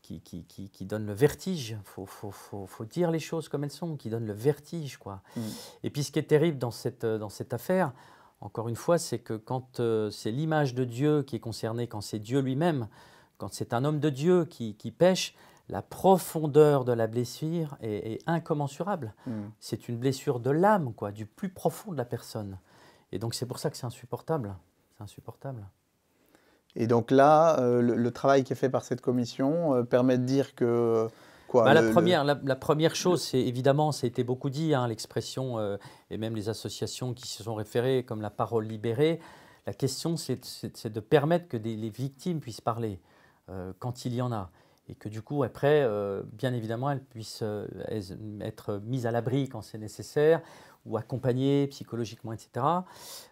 qui, qui, donne le vertige. Il faut, faut, faut, dire les choses comme elles sont, qui donne le vertige. Quoi. Mm. Et puis ce qui est terrible dans cette, euh, dans cette affaire, encore une fois, c'est que quand euh, c'est l'image de Dieu qui est concernée, quand c'est Dieu lui-même, quand c'est un homme de Dieu qui, pêche, la profondeur de la blessure est, incommensurable. Mm. C'est une blessure de l'âme, quoi, du plus profond de la personne. Et donc c'est pour ça que c'est insupportable. C'est insupportable. Et donc là, euh, le, travail qui est fait par cette commission euh, permet de dire que... Quoi, bah, la, première, la, première chose, c'est évidemment, ça a été beaucoup dit, hein, l'expression, euh, et même les associations qui se sont référées, comme la parole libérée, la question, c'est de permettre que les victimes puissent parler quand il y en a. Et que du coup, après, bien évidemment, elles puissent être mises à l'abri quand c'est nécessaire, ou accompagnées psychologiquement, etc.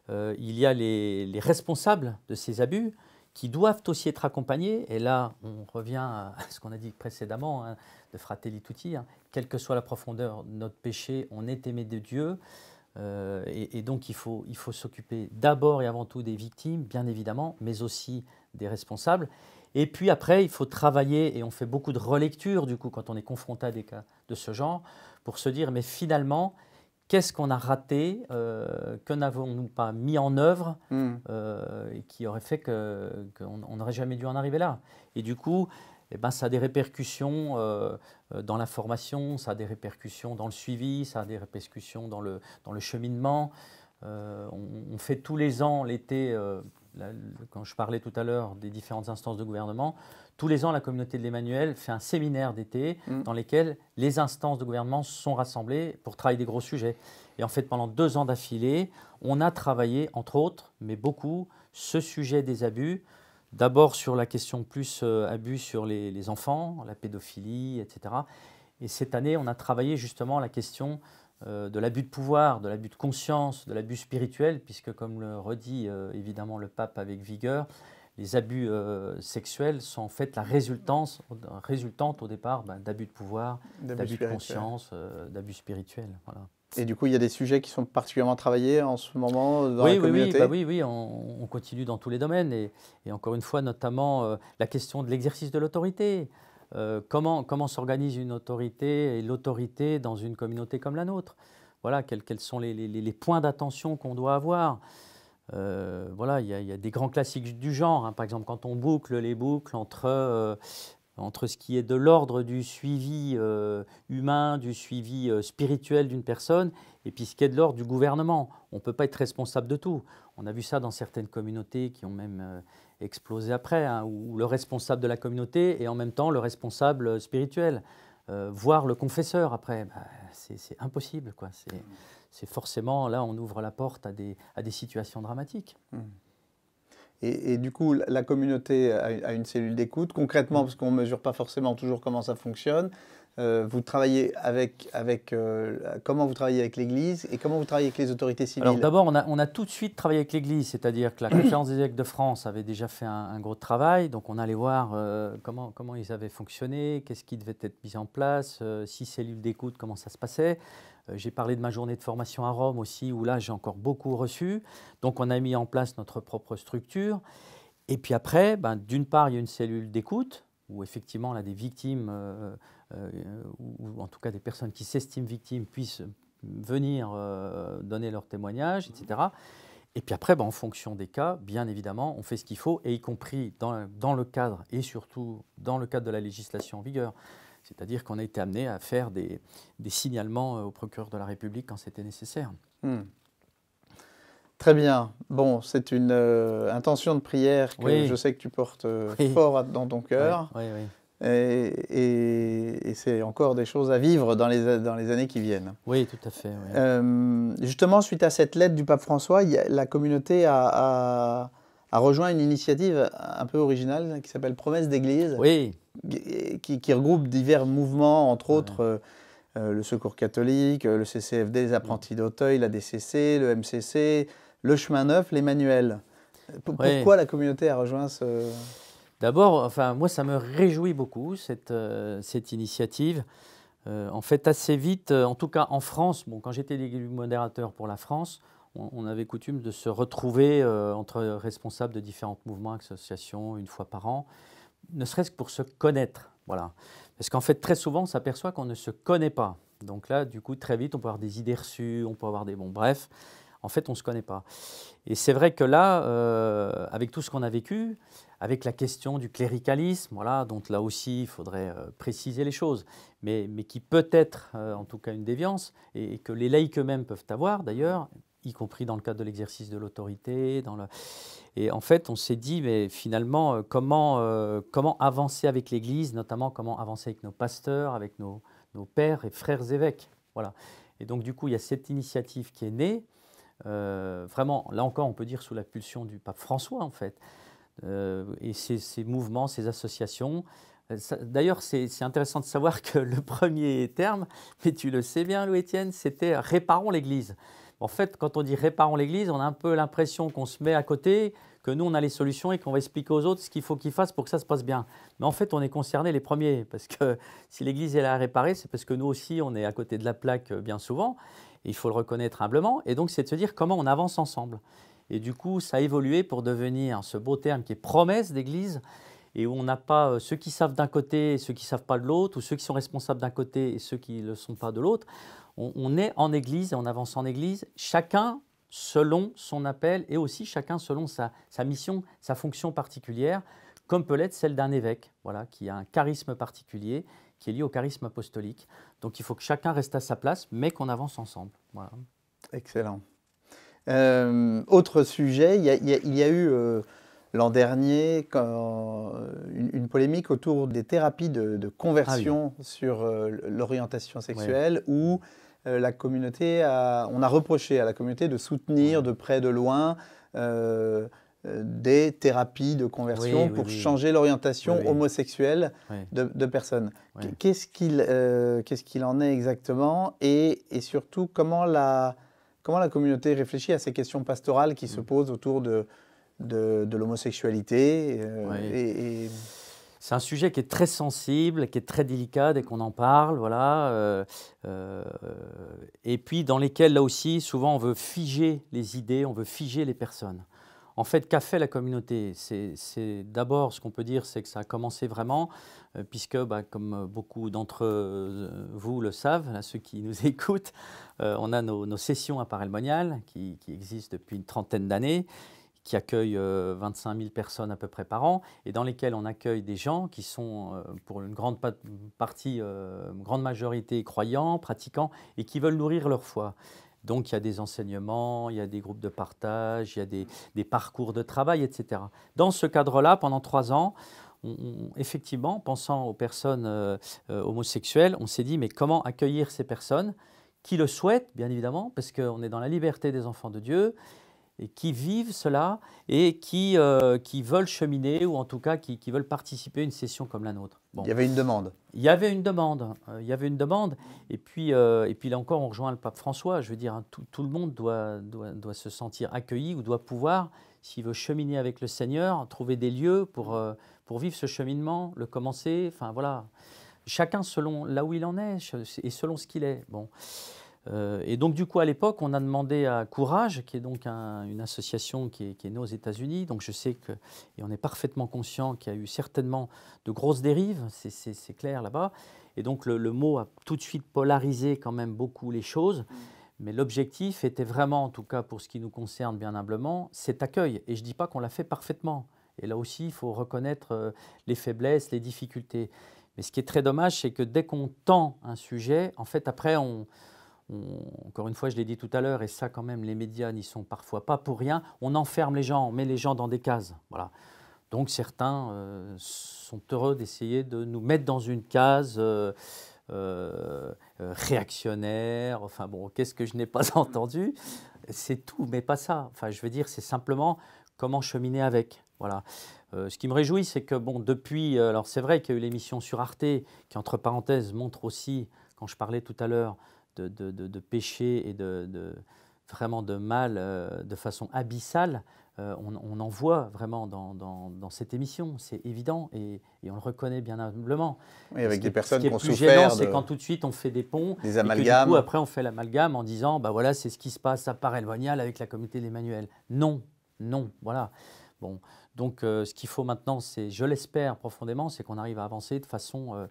il y a les, les responsables de ces abus, qui doivent aussi être accompagnés, et là on revient à ce qu'on a dit précédemment hein, de Fratelli Tutti, hein. quelle que soit la profondeur de notre péché, on est aimé de Dieu, euh, et, donc il faut, il faut s'occuper d'abord et avant tout des victimes, bien évidemment, mais aussi des responsables. Et puis après, il faut travailler, et on fait beaucoup de relectures du coup quand on est confronté à des cas de ce genre, pour se dire, mais finalement, qu'est-ce qu'on a raté, euh, que n'avons-nous pas mis en œuvre, hmm. euh, et qui aurait fait qu'on n'aurait jamais dû en arriver là. Et du coup, eh ben, ça a des répercussions euh, dans la formation, ça a des répercussions dans le suivi, ça a des répercussions dans le, dans le cheminement. on, fait tous les ans, l'été, quand je parlais tout à l'heure des différentes instances de gouvernement, tous les ans, la communauté de l'Emmanuel fait un séminaire d'été mm. dans lequel les instances de gouvernement sont rassemblées pour travailler des gros sujets. Et en fait, pendant deux ans d'affilée, on a travaillé, entre autres, mais beaucoup, ce sujet des abus. D'abord sur la question plus euh, abus sur les, enfants, la pédophilie, etc. Et cette année, on a travaillé justement la question euh, de l'abus de pouvoir, de l'abus de conscience, de l'abus spirituel, puisque comme le redit euh, évidemment le pape avec vigueur, les abus euh, sexuels sont en fait la résultance, résultante au départ bah, d'abus de pouvoir, d'abus de conscience, euh, d'abus spirituels. Et du coup, il y a des sujets qui sont particulièrement travaillés en ce moment dans oui, la oui, communauté. Oui, oui, oui, bah on, continue dans tous les domaines et, encore une fois, notamment euh, la question de l'exercice de l'autorité. comment comment s'organise une autorité et l'autorité dans une communauté comme la nôtre Voilà, quels, sont les, les points d'attention qu'on doit avoir euh, voilà, il y, a des grands classiques du genre. Hein. Par exemple, quand on boucle les boucles entre, euh, entre ce qui est de l'ordre du suivi euh, humain, du suivi spirituel d'une personne, et puis ce qui est de l'ordre du gouvernement. On ne peut pas être responsable de tout. On a vu ça dans certaines communautés qui ont même explosé après, hein, où le responsable de la communauté est en même temps le responsable spirituel. voir le confesseur après, bah, c'est impossible. quoi. C'est c'est forcément, là, on ouvre la porte à des, à des situations dramatiques. Hmm. Et, du coup, la communauté a, une cellule d'écoute. Concrètement, hmm. parce qu'on ne mesure pas forcément toujours comment ça fonctionne, euh, vous travaillez avec, avec euh, comment vous travaillez avec l'Église et comment vous travaillez avec les autorités civiles Alors d'abord, on a, tout de suite travaillé avec l'Église, c'est-à-dire que la conférence des évêques de France avait déjà fait un, gros travail, donc on allait voir euh, comment, comment ils avaient fonctionné, qu'est-ce qui devait être mis en place, si cellule d'écoute, comment ça se passait. Euh, j'ai parlé de ma journée de formation à Rome aussi, où là j'ai encore beaucoup reçu. Donc on a mis en place notre propre structure. Et puis après, ben, d'une part, il y a une cellule d'écoute, où effectivement, là, des victimes, euh, euh, ou en tout cas des personnes qui s'estiment victimes, puissent venir donner leur témoignage, etc. Et puis après, ben, en fonction des cas, bien évidemment, on fait ce qu'il faut, et y compris dans, le cadre, et surtout dans le cadre de la législation en vigueur. C'est-à-dire qu'on a été amené à faire des, signalements euh, au procureur de la République quand c'était nécessaire. Hmm. Très bien. Bon, c'est une euh, intention de prière que je sais que tu portes euh, fort dans ton cœur. Oui, et, et, c'est encore des choses à vivre dans les, dans les années qui viennent. Oui, tout à fait. justement, suite à cette lettre du pape François, la communauté a a rejoint une initiative un peu originale qui s'appelle Promesse d'Église, oui. qui, regroupe divers mouvements, entre autres euh, euh, le Secours catholique, euh, le CCFD, les apprentis d'Auteuil, la DCC, le MCC, le Chemin Neuf, l'Emmanuel. Pourquoi la communauté a rejoint ce... D'abord, enfin, moi, ça me réjouit beaucoup, cette, cette initiative. en fait, assez vite, en tout cas en France, bon, quand j'étais modérateur pour la France, on avait coutume de se retrouver euh, entre responsables de différents mouvements, associations, une fois par an, ne serait-ce que pour se connaître. Voilà. Parce qu'en fait, très souvent, on s'aperçoit qu'on ne se connaît pas. Donc là, du coup, très vite, on peut avoir des idées reçues, on peut avoir des... Bon, bref, en fait, on ne se connaît pas. Et c'est vrai que là, euh, avec tout ce qu'on a vécu, avec la question du cléricalisme, voilà, dont là aussi il faudrait euh, préciser les choses, mais, mais qui peut être en tout cas une déviance, et, et que les laïcs eux-mêmes peuvent avoir d'ailleurs, y compris dans le cadre de l'exercice de l'autorité. Le... Et en fait, on s'est dit, mais finalement, euh, comment, euh, comment avancer avec l'Église, notamment comment avancer avec nos pasteurs, avec nos, pères et frères évêques. Voilà. Et donc, du coup, il y a cette initiative qui est née, euh, vraiment, là encore, on peut dire sous la pulsion du pape François, en fait, et ces, ces, mouvements, ces associations. D'ailleurs, c'est intéressant de savoir que le premier terme, mais tu le sais bien, Louis-Étienne, c'était Réparons l'Église en fait, quand on dit réparons l'Église, on a un peu l'impression qu'on se met à côté, que nous, on a les solutions et qu'on va expliquer aux autres ce qu'il faut qu'ils fassent pour que ça se passe bien. Mais en fait, on est concernés les premiers, parce que si l'Église est là à réparer, c'est parce que nous aussi, on est à côté de la plaque euh, bien souvent. Et il faut le reconnaître humblement. Et donc, c'est de se dire comment on avance ensemble. Et du coup, ça a évolué pour devenir ce beau terme qui est promesse d'Église, et où on n'a pas euh, ceux qui savent d'un côté et ceux qui ne savent pas de l'autre, ou ceux qui sont responsables d'un côté et ceux qui ne le sont pas de l'autre on, est en Église et on avance en Église, chacun selon son appel et aussi chacun selon sa, mission, sa fonction particulière, comme peut l'être celle d'un évêque, voilà, qui a un charisme particulier, qui est lié au charisme apostolique. Donc il faut que chacun reste à sa place, mais qu'on avance ensemble. Excellent. Euh, autre sujet, il y a, eu euh, l'an dernier une, polémique autour des thérapies de, conversion ah sur euh, l'orientation sexuelle, ou… Euh, communauté on a reproché à la communauté de soutenir de près, de loin euh, euh, des thérapies de conversion pour changer l'orientation homosexuelle de, personnes. Qu'est-ce qu'il en est exactement et, surtout comment la, comment la communauté réfléchit à ces questions pastorales qui se mm. posent autour de, de, l'homosexualité et... C'est un sujet qui est très sensible, qui est très délicat dès qu'on en parle, voilà. Euh, euh, et puis dans lesquels, là aussi, souvent on veut figer les idées, on veut figer les personnes. En fait, qu'a fait la communauté C'est d'abord ce qu'on peut dire, c'est que ça a commencé vraiment, euh, puisque, bah, comme beaucoup d'entre vous le savent, ceux qui nous écoutent, on a nos, sessions à Parelmonial qui, qui existent depuis une trentaine d'années qui accueille 25 000 personnes à peu près par an, et dans lesquelles on accueille des gens qui sont, euh, pour une grande partie, euh, grande majorité, croyants, pratiquants, et qui veulent nourrir leur foi. Donc il y a des enseignements, il y a des groupes de partage, il y a des, parcours de travail, etc. Dans ce cadre-là, pendant trois ans, effectivement, pensant aux personnes euh, homosexuelles, on s'est dit, mais comment accueillir ces personnes qui le souhaitent, bien évidemment, parce qu'on est dans la liberté des enfants de Dieu, et qui vivent cela et qui, euh, qui veulent cheminer ou en tout cas qui, qui, veulent participer à une session comme la nôtre. Bon. Il y avait une demande. Il y avait une demande. Euh, il y avait une demande. Et puis, euh, et puis là encore, on rejoint le pape François. Je veux dire, hein, tout, le monde doit, doit, doit, se sentir accueilli ou doit pouvoir, s'il veut cheminer avec le Seigneur, trouver des lieux pour, pour vivre ce cheminement, le commencer. Enfin voilà. Chacun selon là où il en est et selon ce qu'il est. Bon. Euh, et donc, du coup, à l'époque, on a demandé à Courage, qui est donc une association qui est, née aux États-Unis. Donc, je sais que, et on est parfaitement conscient qu'il y a eu certainement de grosses dérives, c'est clair là-bas. Et donc, le, le, mot a tout de suite polarisé quand même beaucoup les choses. Mm. Mais l'objectif était vraiment, en tout cas pour ce qui nous concerne bien humblement, cet accueil. Et je ne dis pas qu'on l'a fait parfaitement. Et là aussi, il faut reconnaître euh, les faiblesses, les difficultés. Mais ce qui est très dommage, c'est que dès qu'on tend un sujet, en fait, après, on, encore une fois, je l'ai dit tout à l'heure, et ça quand même, les médias n'y sont parfois pas pour rien, on enferme les gens, on met les gens dans des cases. Voilà. Donc certains euh, sont heureux d'essayer de nous mettre dans une case. Euh, euh, réactionnaire, enfin bon, qu'est-ce que je n'ai pas entendu C'est tout, mais pas ça. Enfin, je veux dire, c'est simplement comment cheminer avec. Voilà. ce qui me réjouit, c'est que bon, depuis, alors c'est vrai qu'il y a eu l'émission sur Arte, qui entre parenthèses montre aussi, quand je parlais tout à l'heure, de, péché et de, vraiment de mal euh, de façon abyssale, euh, on, en voit vraiment dans, cette émission, c'est évident et, on le reconnaît bien humblement. Oui, avec des personnes qui ont plus gênant, C'est quand tout de suite on fait des ponts, des amalgames. Et du après on fait l'amalgame en disant bah voilà c'est ce qui se passe à Parelvonial avec la communauté d'Emmanuel. Non, non, voilà. Bon, donc euh, ce qu'il faut maintenant, c'est, je l'espère profondément, c'est qu'on arrive à avancer de façon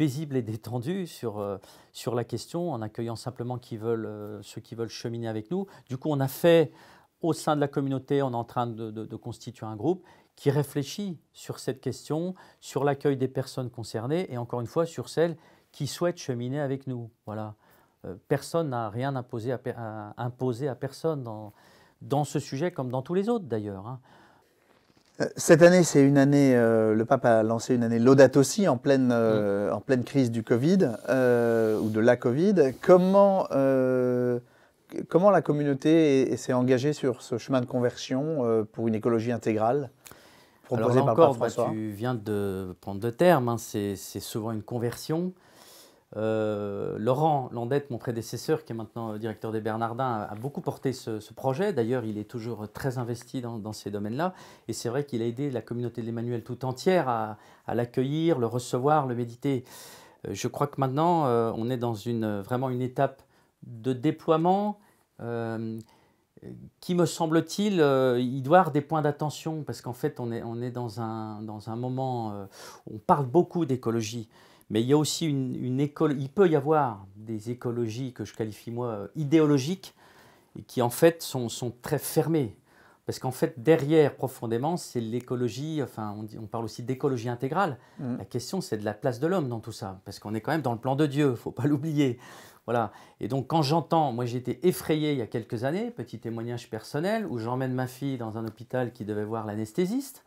paisible et détendu sur, euh, sur la question, en accueillant simplement euh, ceux qui veulent cheminer avec nous. Du coup, on a fait, au sein de la communauté, on est en train de, constituer un groupe qui réfléchit sur cette question, sur l'accueil des personnes concernées et encore une fois sur celles qui souhaitent cheminer avec nous. Voilà. Euh, personne n'a rien imposé à, à personne dans, dans ce sujet comme dans tous les autres d'ailleurs. Hein. Euh, cette année, c'est une année, euh, le pape a lancé une année Laudato aussi en pleine, euh, mm. en pleine crise du Covid, ou de la Covid. Comment, comment la communauté s'est engagée sur ce chemin de conversion pour une écologie intégrale proposée Alors par le pape bah, tu viens de prendre deux termes, hein. c'est souvent une conversion. Euh, Laurent Landette, mon prédécesseur, qui est maintenant euh, directeur des Bernardins, a, beaucoup porté ce, projet. D'ailleurs, il est toujours très investi dans, ces domaines-là. Et c'est vrai qu'il a aidé la communauté de l'Emmanuel tout entière à, l'accueillir, le recevoir, le méditer. Euh, je crois que maintenant, on est dans une, vraiment une étape de déploiement qui, me semble-t-il, y doit avoir des points d'attention parce qu'en fait, on est, dans, un, dans un moment où on parle beaucoup d'écologie. Mais il y a aussi une, école, il peut y avoir des écologies que je qualifie moi idéologiques et qui en fait sont, très fermées. Parce qu'en fait, derrière, profondément, c'est l'écologie, enfin, on, parle aussi d'écologie intégrale. Mm. La question, c'est de la place de l'homme dans tout ça. Parce qu'on est quand même dans le plan de Dieu, il ne faut pas l'oublier. Voilà. Et donc, quand j'entends, moi j'ai été effrayé il y a quelques années, petit témoignage personnel, où j'emmène ma fille dans un hôpital qui devait voir l'anesthésiste.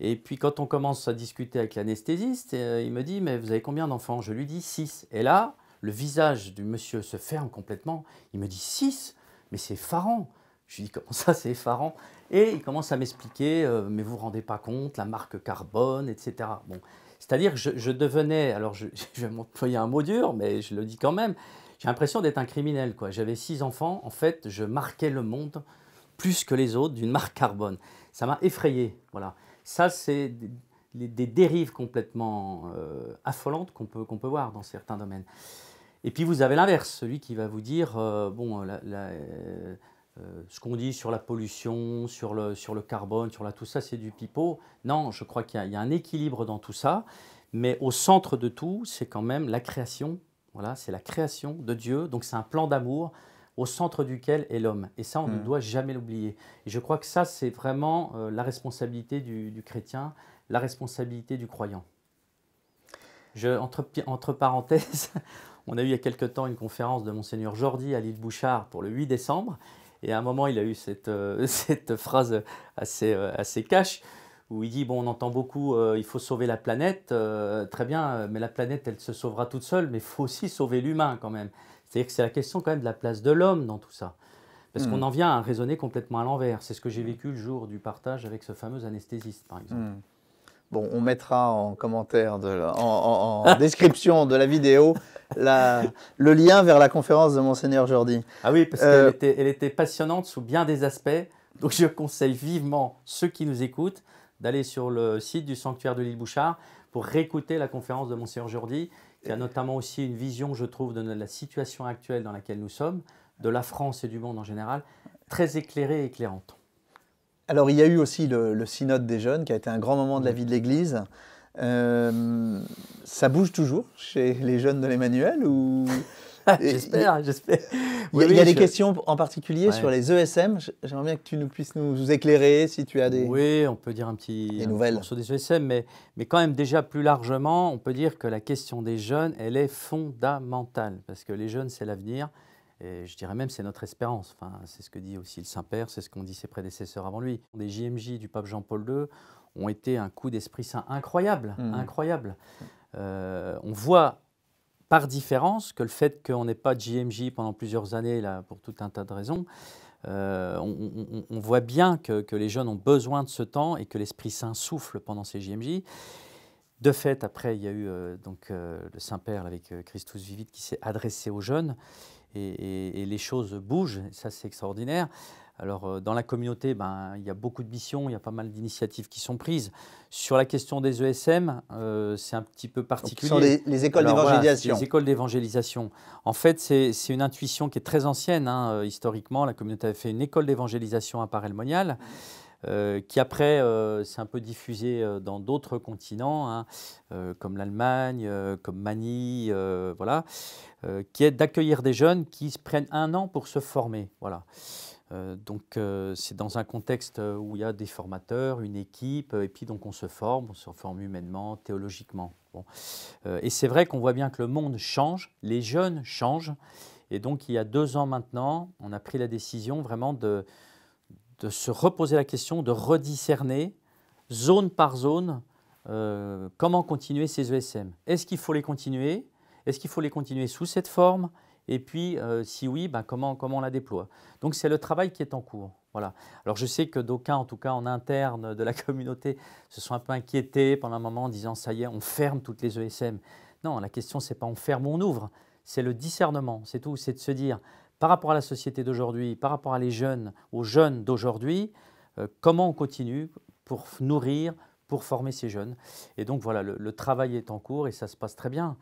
Et puis quand on commence à discuter avec l'anesthésiste, euh, il me dit, mais vous avez combien d'enfants Je lui dis 6. Et là, le visage du monsieur se ferme complètement. Il me dit 6 Mais c'est effarant. Je lui dis, comment ça, c'est effarant Et il commence à m'expliquer, euh, mais vous ne vous rendez pas compte, la marque carbone, etc. Bon. C'est-à-dire que je, devenais, alors je, je vais m'employer un mot dur, mais je le dis quand même, j'ai l'impression d'être un criminel. quoi. J'avais six enfants, en fait, je marquais le monde plus que les autres d'une marque carbone. Ça m'a effrayé, voilà. Ça, c'est des, dérives complètement euh, affolantes qu'on peut, peut voir dans certains domaines. Et puis vous avez l'inverse, celui qui va vous dire, euh, bon, euh, ce qu'on dit sur la pollution, sur le, sur le carbone, sur la, tout ça, c'est du pipeau. Non, je crois qu'il y, a un équilibre dans tout ça, mais au centre de tout, c'est quand même la création. Voilà, c'est la création de Dieu, donc c'est un plan d'amour au centre duquel est l'homme. Et ça, on ne hmm. doit jamais l'oublier. Et je crois que ça, c'est vraiment euh, la responsabilité du, chrétien, la responsabilité du croyant. entre, parenthèses, on a eu il y a quelque temps une conférence de monseigneur Jordi à l'île Bouchard pour le 8 décembre. Et à un moment, il a eu cette, euh, phrase assez, euh, assez cash où il dit, bon, on entend beaucoup, il faut sauver la planète, très bien, mais la planète, elle se sauvera toute seule, mais il faut aussi sauver l'humain quand même. C'est-à-dire que c'est la question quand même de la place de l'homme dans tout ça. Parce hmm. qu'on en vient à raisonner complètement à l'envers. C'est ce que j'ai hmm. vécu le jour du partage avec ce fameux anesthésiste, par exemple. Hmm. Bon, on mettra en commentaire, de en, description de la vidéo, le lien vers la conférence de Monseigneur Jordi. Ah oui, parce qu'elle euh, était, elle était passionnante sous bien des aspects. Donc je conseille vivement ceux qui nous écoutent d'aller sur le site du sanctuaire de l'île Bouchard pour réécouter la conférence de Monseigneur Jordi il y a notamment aussi une vision, je trouve, de la situation actuelle dans laquelle nous sommes, de la France et du monde en général, très éclairée et éclairante. Alors il y a eu aussi le, synode des jeunes qui a été un grand moment de la vie de l'Église. Euh, ça bouge toujours chez les jeunes de l'Emmanuel ou j'espère, j'espère. il y a, des questions en particulier sur les ESM. J'aimerais bien que tu nous puisses nous éclairer si tu as des. Oui, on peut dire un petit. Des nouvelles. Sur des ESM, mais, mais quand même déjà plus largement, on peut dire que la question des jeunes, elle est fondamentale parce que les jeunes, c'est l'avenir. Et je dirais même c'est notre espérance. Enfin, c'est ce que dit aussi le Saint-Père, c'est ce qu'ont dit ses prédécesseurs avant lui. Les JMJ du pape Jean-Paul II ont été un coup d'esprit saint incroyable, mmh. incroyable. Euh, on voit par différence que le fait qu'on n'ait pas de JMJ pendant plusieurs années, là, pour tout un tas de raisons, euh, on, voit bien que, les jeunes ont besoin de ce temps et que l'Esprit Saint souffle pendant ces JMJ. De fait, après, il y a eu euh, donc, euh, le Saint-Père avec Christus Vivit qui s'est adressé aux jeunes et, et les choses bougent, ça c'est extraordinaire. Alors, euh, dans la communauté, ben, il y a beaucoup de missions, il y a pas mal d'initiatives qui sont prises. Sur la question des ESM, euh, c'est un petit peu particulier. Donc, les, les, écoles d'évangélisation. les écoles d'évangélisation. En fait, c'est une intuition qui est très ancienne. Hein, euh, historiquement, la communauté avait fait une école d'évangélisation à paray qui après s'est un peu diffusé dans d'autres continents, hein, comme l'Allemagne, comme Manille, voilà, qui est d'accueillir des jeunes qui se prennent un an pour se former. Voilà. Euh, donc euh, c'est dans un contexte euh, où il y a des formateurs, une équipe, et puis donc on se forme, on se forme humainement, théologiquement. Bon. et c'est vrai qu'on voit bien que le monde change, les jeunes changent, et donc il y a deux ans maintenant, on a pris la décision vraiment de, de se reposer la question, de rediscerner zone par zone comment continuer ces ESM. Est-ce qu'il faut les continuer Est-ce qu'il faut les continuer sous cette forme et puis, euh, si oui, ben comment, comment on la déploie Donc, c'est le travail qui est en cours. Voilà. Alors, je sais que d'aucuns, en tout cas en interne de la communauté, se sont un peu inquiétés pendant un moment en disant ça y est, on ferme toutes les ESM. Non, la question, c'est pas on ferme ou on ouvre. C'est le discernement, c'est tout. C'est de se dire, par rapport à la société d'aujourd'hui, par rapport à les jeunes, aux jeunes d'aujourd'hui, euh, comment on continue pour nourrir, pour former ces jeunes. Et donc voilà, le, travail est en cours et ça se passe très bien.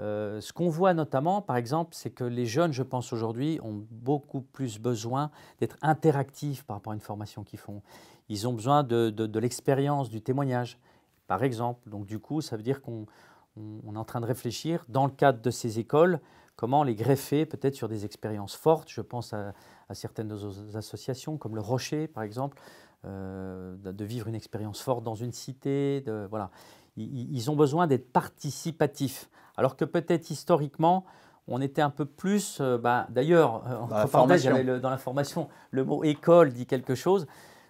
Euh, ce qu'on voit notamment, par exemple, c'est que les jeunes, je pense aujourd'hui, ont beaucoup plus besoin d'être interactifs par rapport à une formation qu'ils font. Ils ont besoin de, l'expérience, du témoignage, par exemple. Donc du coup, ça veut dire qu'on est en train de réfléchir, dans le cadre de ces écoles, comment les greffer peut-être sur des expériences fortes. Je pense à, certaines associations, comme le Rocher, par exemple, euh, de vivre une expérience forte dans une cité. voilà ils ont besoin d'être participatifs. Alors que peut-être historiquement, on était un peu plus, euh, bah, d'ailleurs, euh, dans, la formation, le mot école dit quelque chose.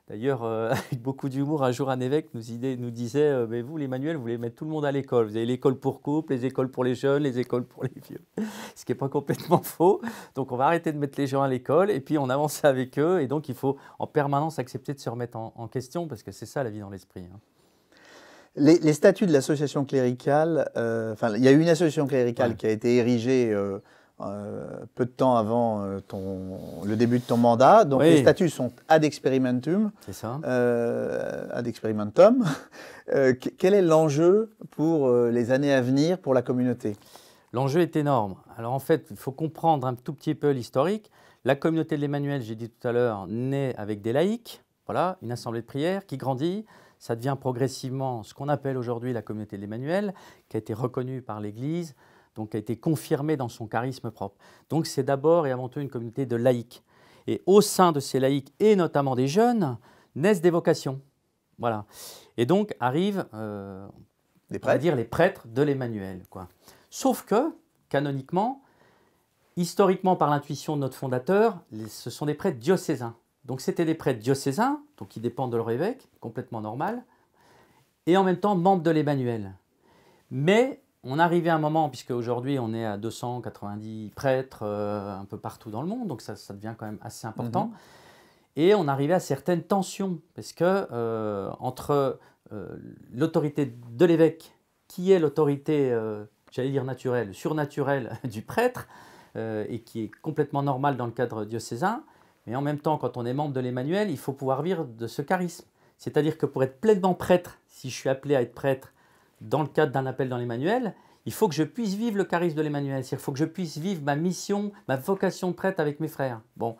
D'ailleurs, euh, avec beaucoup d'humour, un jour un évêque nous, nous disait Mais vous, les manuels, vous voulez mettre tout le monde à l'école. Vous avez l'école pour couple, les écoles pour les jeunes, les écoles pour les vieux. Ce qui n'est pas complètement faux. Donc, on va arrêter de mettre les gens à l'école et puis on avance avec eux. Et donc, il faut en permanence accepter de se remettre en, question parce que c'est ça la vie dans l'esprit. Hein. Les, statuts de l'association cléricale, euh, il y a eu une association cléricale qui a été érigée euh, euh, peu de temps avant le début de ton mandat. Donc les statuts sont ad experimentum. C'est ça. ad experimentum. quel est l'enjeu pour les années à venir pour la communauté L'enjeu est énorme. Alors en fait, il faut comprendre un tout petit peu l'historique. La communauté de l'Emmanuel, j'ai dit tout à l'heure, naît avec des laïcs, voilà, une assemblée de prière qui grandit, ça devient progressivement ce qu'on appelle aujourd'hui la communauté de l'Emmanuel, qui a été reconnue par l'Église, donc qui a été confirmée dans son charisme propre. Donc c'est d'abord et avant tout une communauté de laïcs. Et au sein de ces laïcs, et notamment des jeunes, naissent des vocations. Voilà. Et donc arrivent, les euh, on va dire, les prêtres de l'Emmanuel. Quoi. Sauf que, canoniquement, historiquement par l'intuition de notre fondateur, ce sont des prêtres diocésains. Donc c'était des prêtres diocésains, donc qui dépendent de leur évêque, complètement normal, et en même temps membres de l'Emmanuel. Mais on arrivait à un moment, puisque aujourd'hui on est à 290 prêtres euh, un peu partout dans le monde, donc ça, devient quand même assez important. Mhm. Et on arrivait à certaines tensions, parce que euh, entre euh, l'autorité de l'évêque, qui est l'autorité, j'allais dire naturelle, surnaturelle du prêtre, et qui est complètement normale dans le cadre diocésain, mais en même temps, quand on est membre de l'Emmanuel, il faut pouvoir vivre de ce charisme. C'est-à-dire que pour être pleinement prêtre, si je suis appelé à être prêtre dans le cadre d'un appel dans l'Emmanuel, il faut que je puisse vivre le charisme de l'Emmanuel. Il faut que je puisse vivre ma mission, ma vocation de prêtre avec mes frères. Bon.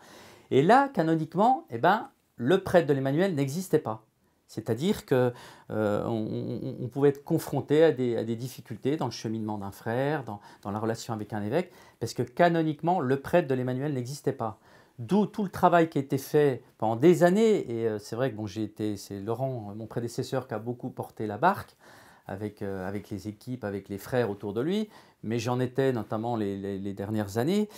Et là, canoniquement, eh ben, le prêtre de l'Emmanuel n'existait pas. C'est-à-dire qu'on euh, on pouvait être confronté à des, difficultés dans le cheminement d'un frère, dans, dans, la relation avec un évêque, parce que canoniquement, le prêtre de l'Emmanuel n'existait pas. D'où tout le travail qui a été fait pendant des années. Et euh, c'est vrai que bon, j'ai été, c'est Laurent, euh, mon prédécesseur, qui a beaucoup porté la barque avec, euh, avec les équipes, avec les frères autour de lui. Mais j'en étais notamment les, dernières années.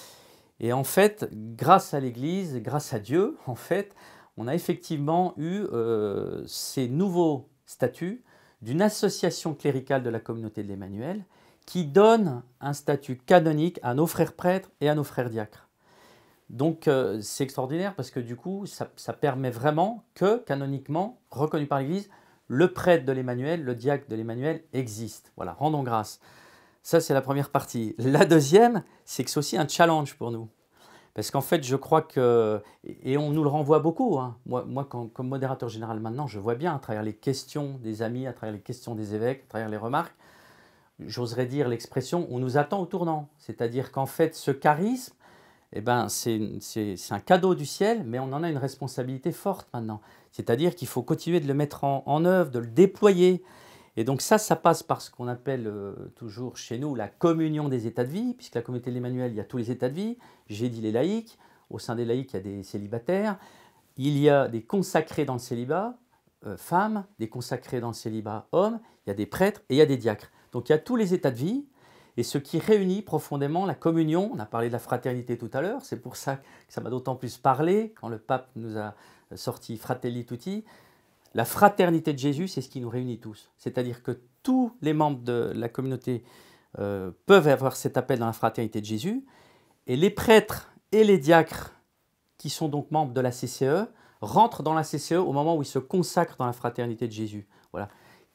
Et en fait, grâce à l'Église, grâce à Dieu, en fait, on a effectivement eu ces nouveaux statuts d'une association cléricale de la communauté de l'Emmanuel qui donne un statut canonique à nos frères prêtres et à nos frères diacres. Donc euh, c'est extraordinaire parce que du coup, ça, permet vraiment que, canoniquement, reconnu par l'Église, le prêtre de l'Emmanuel, le diacre de l'Emmanuel existe. Voilà, rendons grâce. Ça, c'est la première partie. La deuxième, c'est que c'est aussi un challenge pour nous. Parce qu'en fait, je crois que, et on nous le renvoie beaucoup, hein. moi, comme modérateur général maintenant, je vois bien à travers les questions des amis, à travers les questions des évêques, à travers les remarques, j'oserais dire l'expression, on nous attend au tournant. C'est-à-dire qu'en fait, ce charisme, eh ben, c'est un cadeau du ciel, mais on en a une responsabilité forte maintenant. C'est-à-dire qu'il faut continuer de le mettre en, œuvre, de le déployer. Et donc ça, ça passe par ce qu'on appelle euh, toujours chez nous la communion des états de vie, puisque la communauté de l'Emmanuel, il y a tous les états de vie. J'ai dit les laïcs, au sein des laïcs, il y a des célibataires, il y a des consacrés dans le célibat, euh, femmes, des consacrés dans le célibat, hommes, il y a des prêtres et il y a des diacres. Donc il y a tous les états de vie, et ce qui réunit profondément la communion. On a parlé de la fraternité tout à l'heure, c'est pour ça que ça m'a d'autant plus parlé quand le pape nous a sorti Fratelli Tutti. La fraternité de Jésus, c'est ce qui nous réunit tous. C'est-à-dire que tous les membres de la communauté euh, peuvent avoir cet appel dans la fraternité de Jésus. Et les prêtres et les diacres, qui sont donc membres de la CCE, rentrent dans la CCE au moment où ils se consacrent dans la fraternité de Jésus. Voilà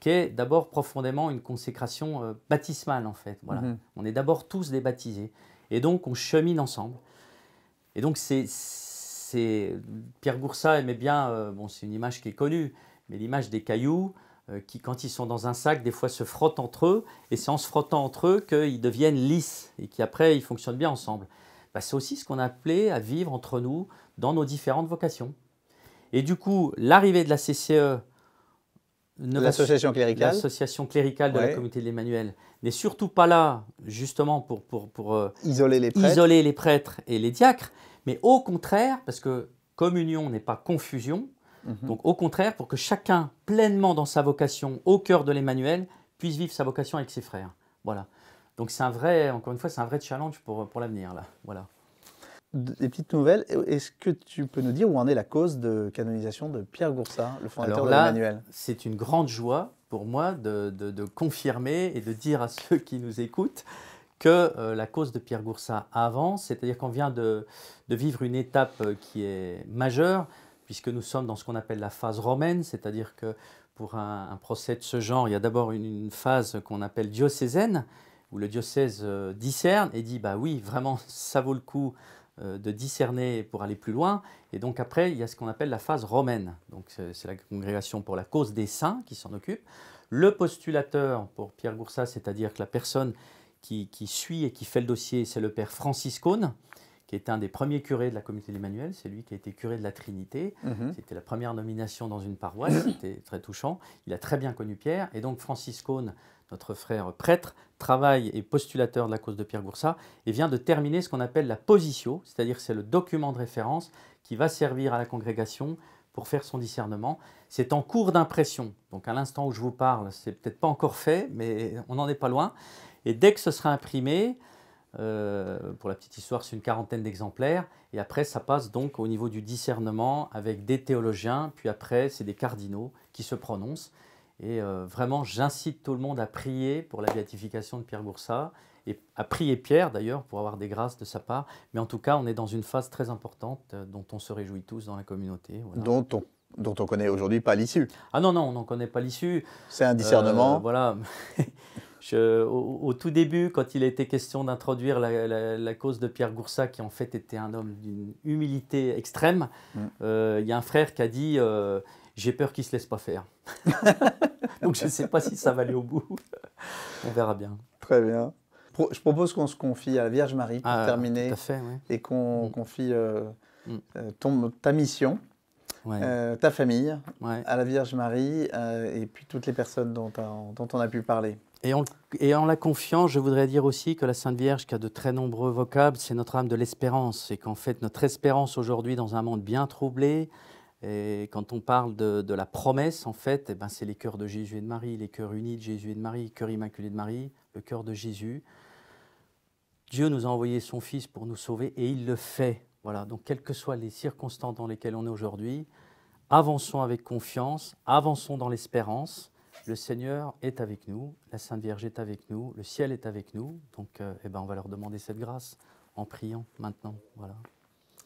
qui est d'abord profondément une consécration euh, baptismale en fait. Voilà. Mhm. On est d'abord tous des baptisés. Et donc on chemine ensemble. Et donc c'est... Pierre Goursat aimait bien, euh, bon c'est une image qui est connue, mais l'image des cailloux euh, qui quand ils sont dans un sac des fois se frottent entre eux et c'est en se frottant entre eux qu'ils deviennent lisses et qui après ils fonctionnent bien ensemble. Bah, c'est aussi ce qu'on a appelé à vivre entre nous dans nos différentes vocations. Et du coup l'arrivée de la CCE L'association cléricale. L'association cléricale de la communauté de l'Emmanuel n'est surtout pas là justement pour, pour, euh, isoler, les prêtres. les prêtres et les diacres, mais au contraire, parce que communion n'est pas confusion, mhm. donc au contraire, pour que chacun pleinement dans sa vocation, au cœur de l'Emmanuel, puisse vivre sa vocation avec ses frères. Voilà. Donc c'est un vrai, encore une fois, c'est un vrai challenge pour, pour l'avenir là. Voilà des petites nouvelles. Est-ce que tu peux nous dire où en est la cause de canonisation de Pierre Goursat, le fondateur Alors là, de l'Emmanuel C'est une grande joie pour moi de, confirmer et de dire à ceux qui nous écoutent que euh, la cause de Pierre Goursat avance, c'est-à-dire qu'on vient de, vivre une étape euh, qui est majeure, puisque nous sommes dans ce qu'on appelle la phase romaine, c'est-à-dire que pour un, procès de ce genre, il y a d'abord une, une phase qu'on appelle diocésaine, où le diocèse euh, discerne et dit bah oui, vraiment, ça vaut le coup euh, de discerner pour aller plus loin. Et donc après, il y a ce qu'on appelle la phase romaine. Donc c'est la congrégation pour la cause des saints qui s'en occupe. Le postulateur pour Pierre Goursat, c'est-à-dire que la personne qui, suit et qui fait le dossier, c'est le père Francis qui est un des premiers curés de la communauté d'Emmanuel. C'est lui qui a été curé de la Trinité. Mhm. C'était la première nomination dans une paroisse. C'était très touchant. Il a très bien connu Pierre. Et donc Francis notre frère prêtre, travaille et postulateur de la cause de Pierre Goursat, et vient de terminer ce qu'on appelle la position, c'est-à-dire c'est le document de référence qui va servir à la congrégation pour faire son discernement. C'est en cours d'impression, donc à l'instant où je vous parle, c'est peut-être pas encore fait, mais on n'en est pas loin. Et dès que ce sera imprimé, euh, pour la petite histoire, c'est une quarantaine d'exemplaires. Et après, ça passe donc au niveau du discernement avec des théologiens, puis après, c'est des cardinaux qui se prononcent. Et euh, vraiment, j'incite tout le monde à prier pour la béatification de Pierre Goursat, et à prier Pierre d'ailleurs pour avoir des grâces de sa part. Mais en tout cas, on est dans une phase très importante euh, dont on se réjouit tous dans la communauté. Dont on dont on connaît aujourd'hui pas l'issue. Ah non, non, on n'en connaît pas l'issue. C'est un discernement. Euh, voilà. au, tout début, quand il était question d'introduire la, cause de Pierre Goursat, qui en fait était un homme d'une humilité extrême, mm. il y a un frère qui a dit j'ai peur qu'il ne se laisse pas faire. Donc je ne sais pas si ça va aller au bout. On verra bien. Très bien. je propose qu'on se confie à la Vierge Marie pour ah, terminer. Tout à fait, Et qu'on mm. confie euh, mm. euh, ta mission. Euh, ta famille, à la Vierge Marie et puis toutes les personnes dont, dont on a pu parler. Et en, et en, la confiant, je voudrais dire aussi que la Sainte Vierge, qui a de très nombreux vocables, c'est notre âme de l'espérance. Et qu'en fait, notre espérance aujourd'hui, dans un monde bien troublé, et quand on parle de, la promesse, en fait, eh ben, c'est les cœurs de Jésus et de Marie, les cœurs unis de Jésus et de Marie, cœur immaculé de Marie, le cœur de Jésus. Dieu nous a envoyé son Fils pour nous sauver et il le fait. Voilà, donc quelles que soient les circonstances dans lesquelles on est aujourd'hui, avançons avec confiance, avançons dans l'espérance. Le Seigneur est avec nous, la Sainte Vierge est avec nous, le ciel est avec nous. Donc, euh, eh ben, on va leur demander cette grâce en priant maintenant. Voilà.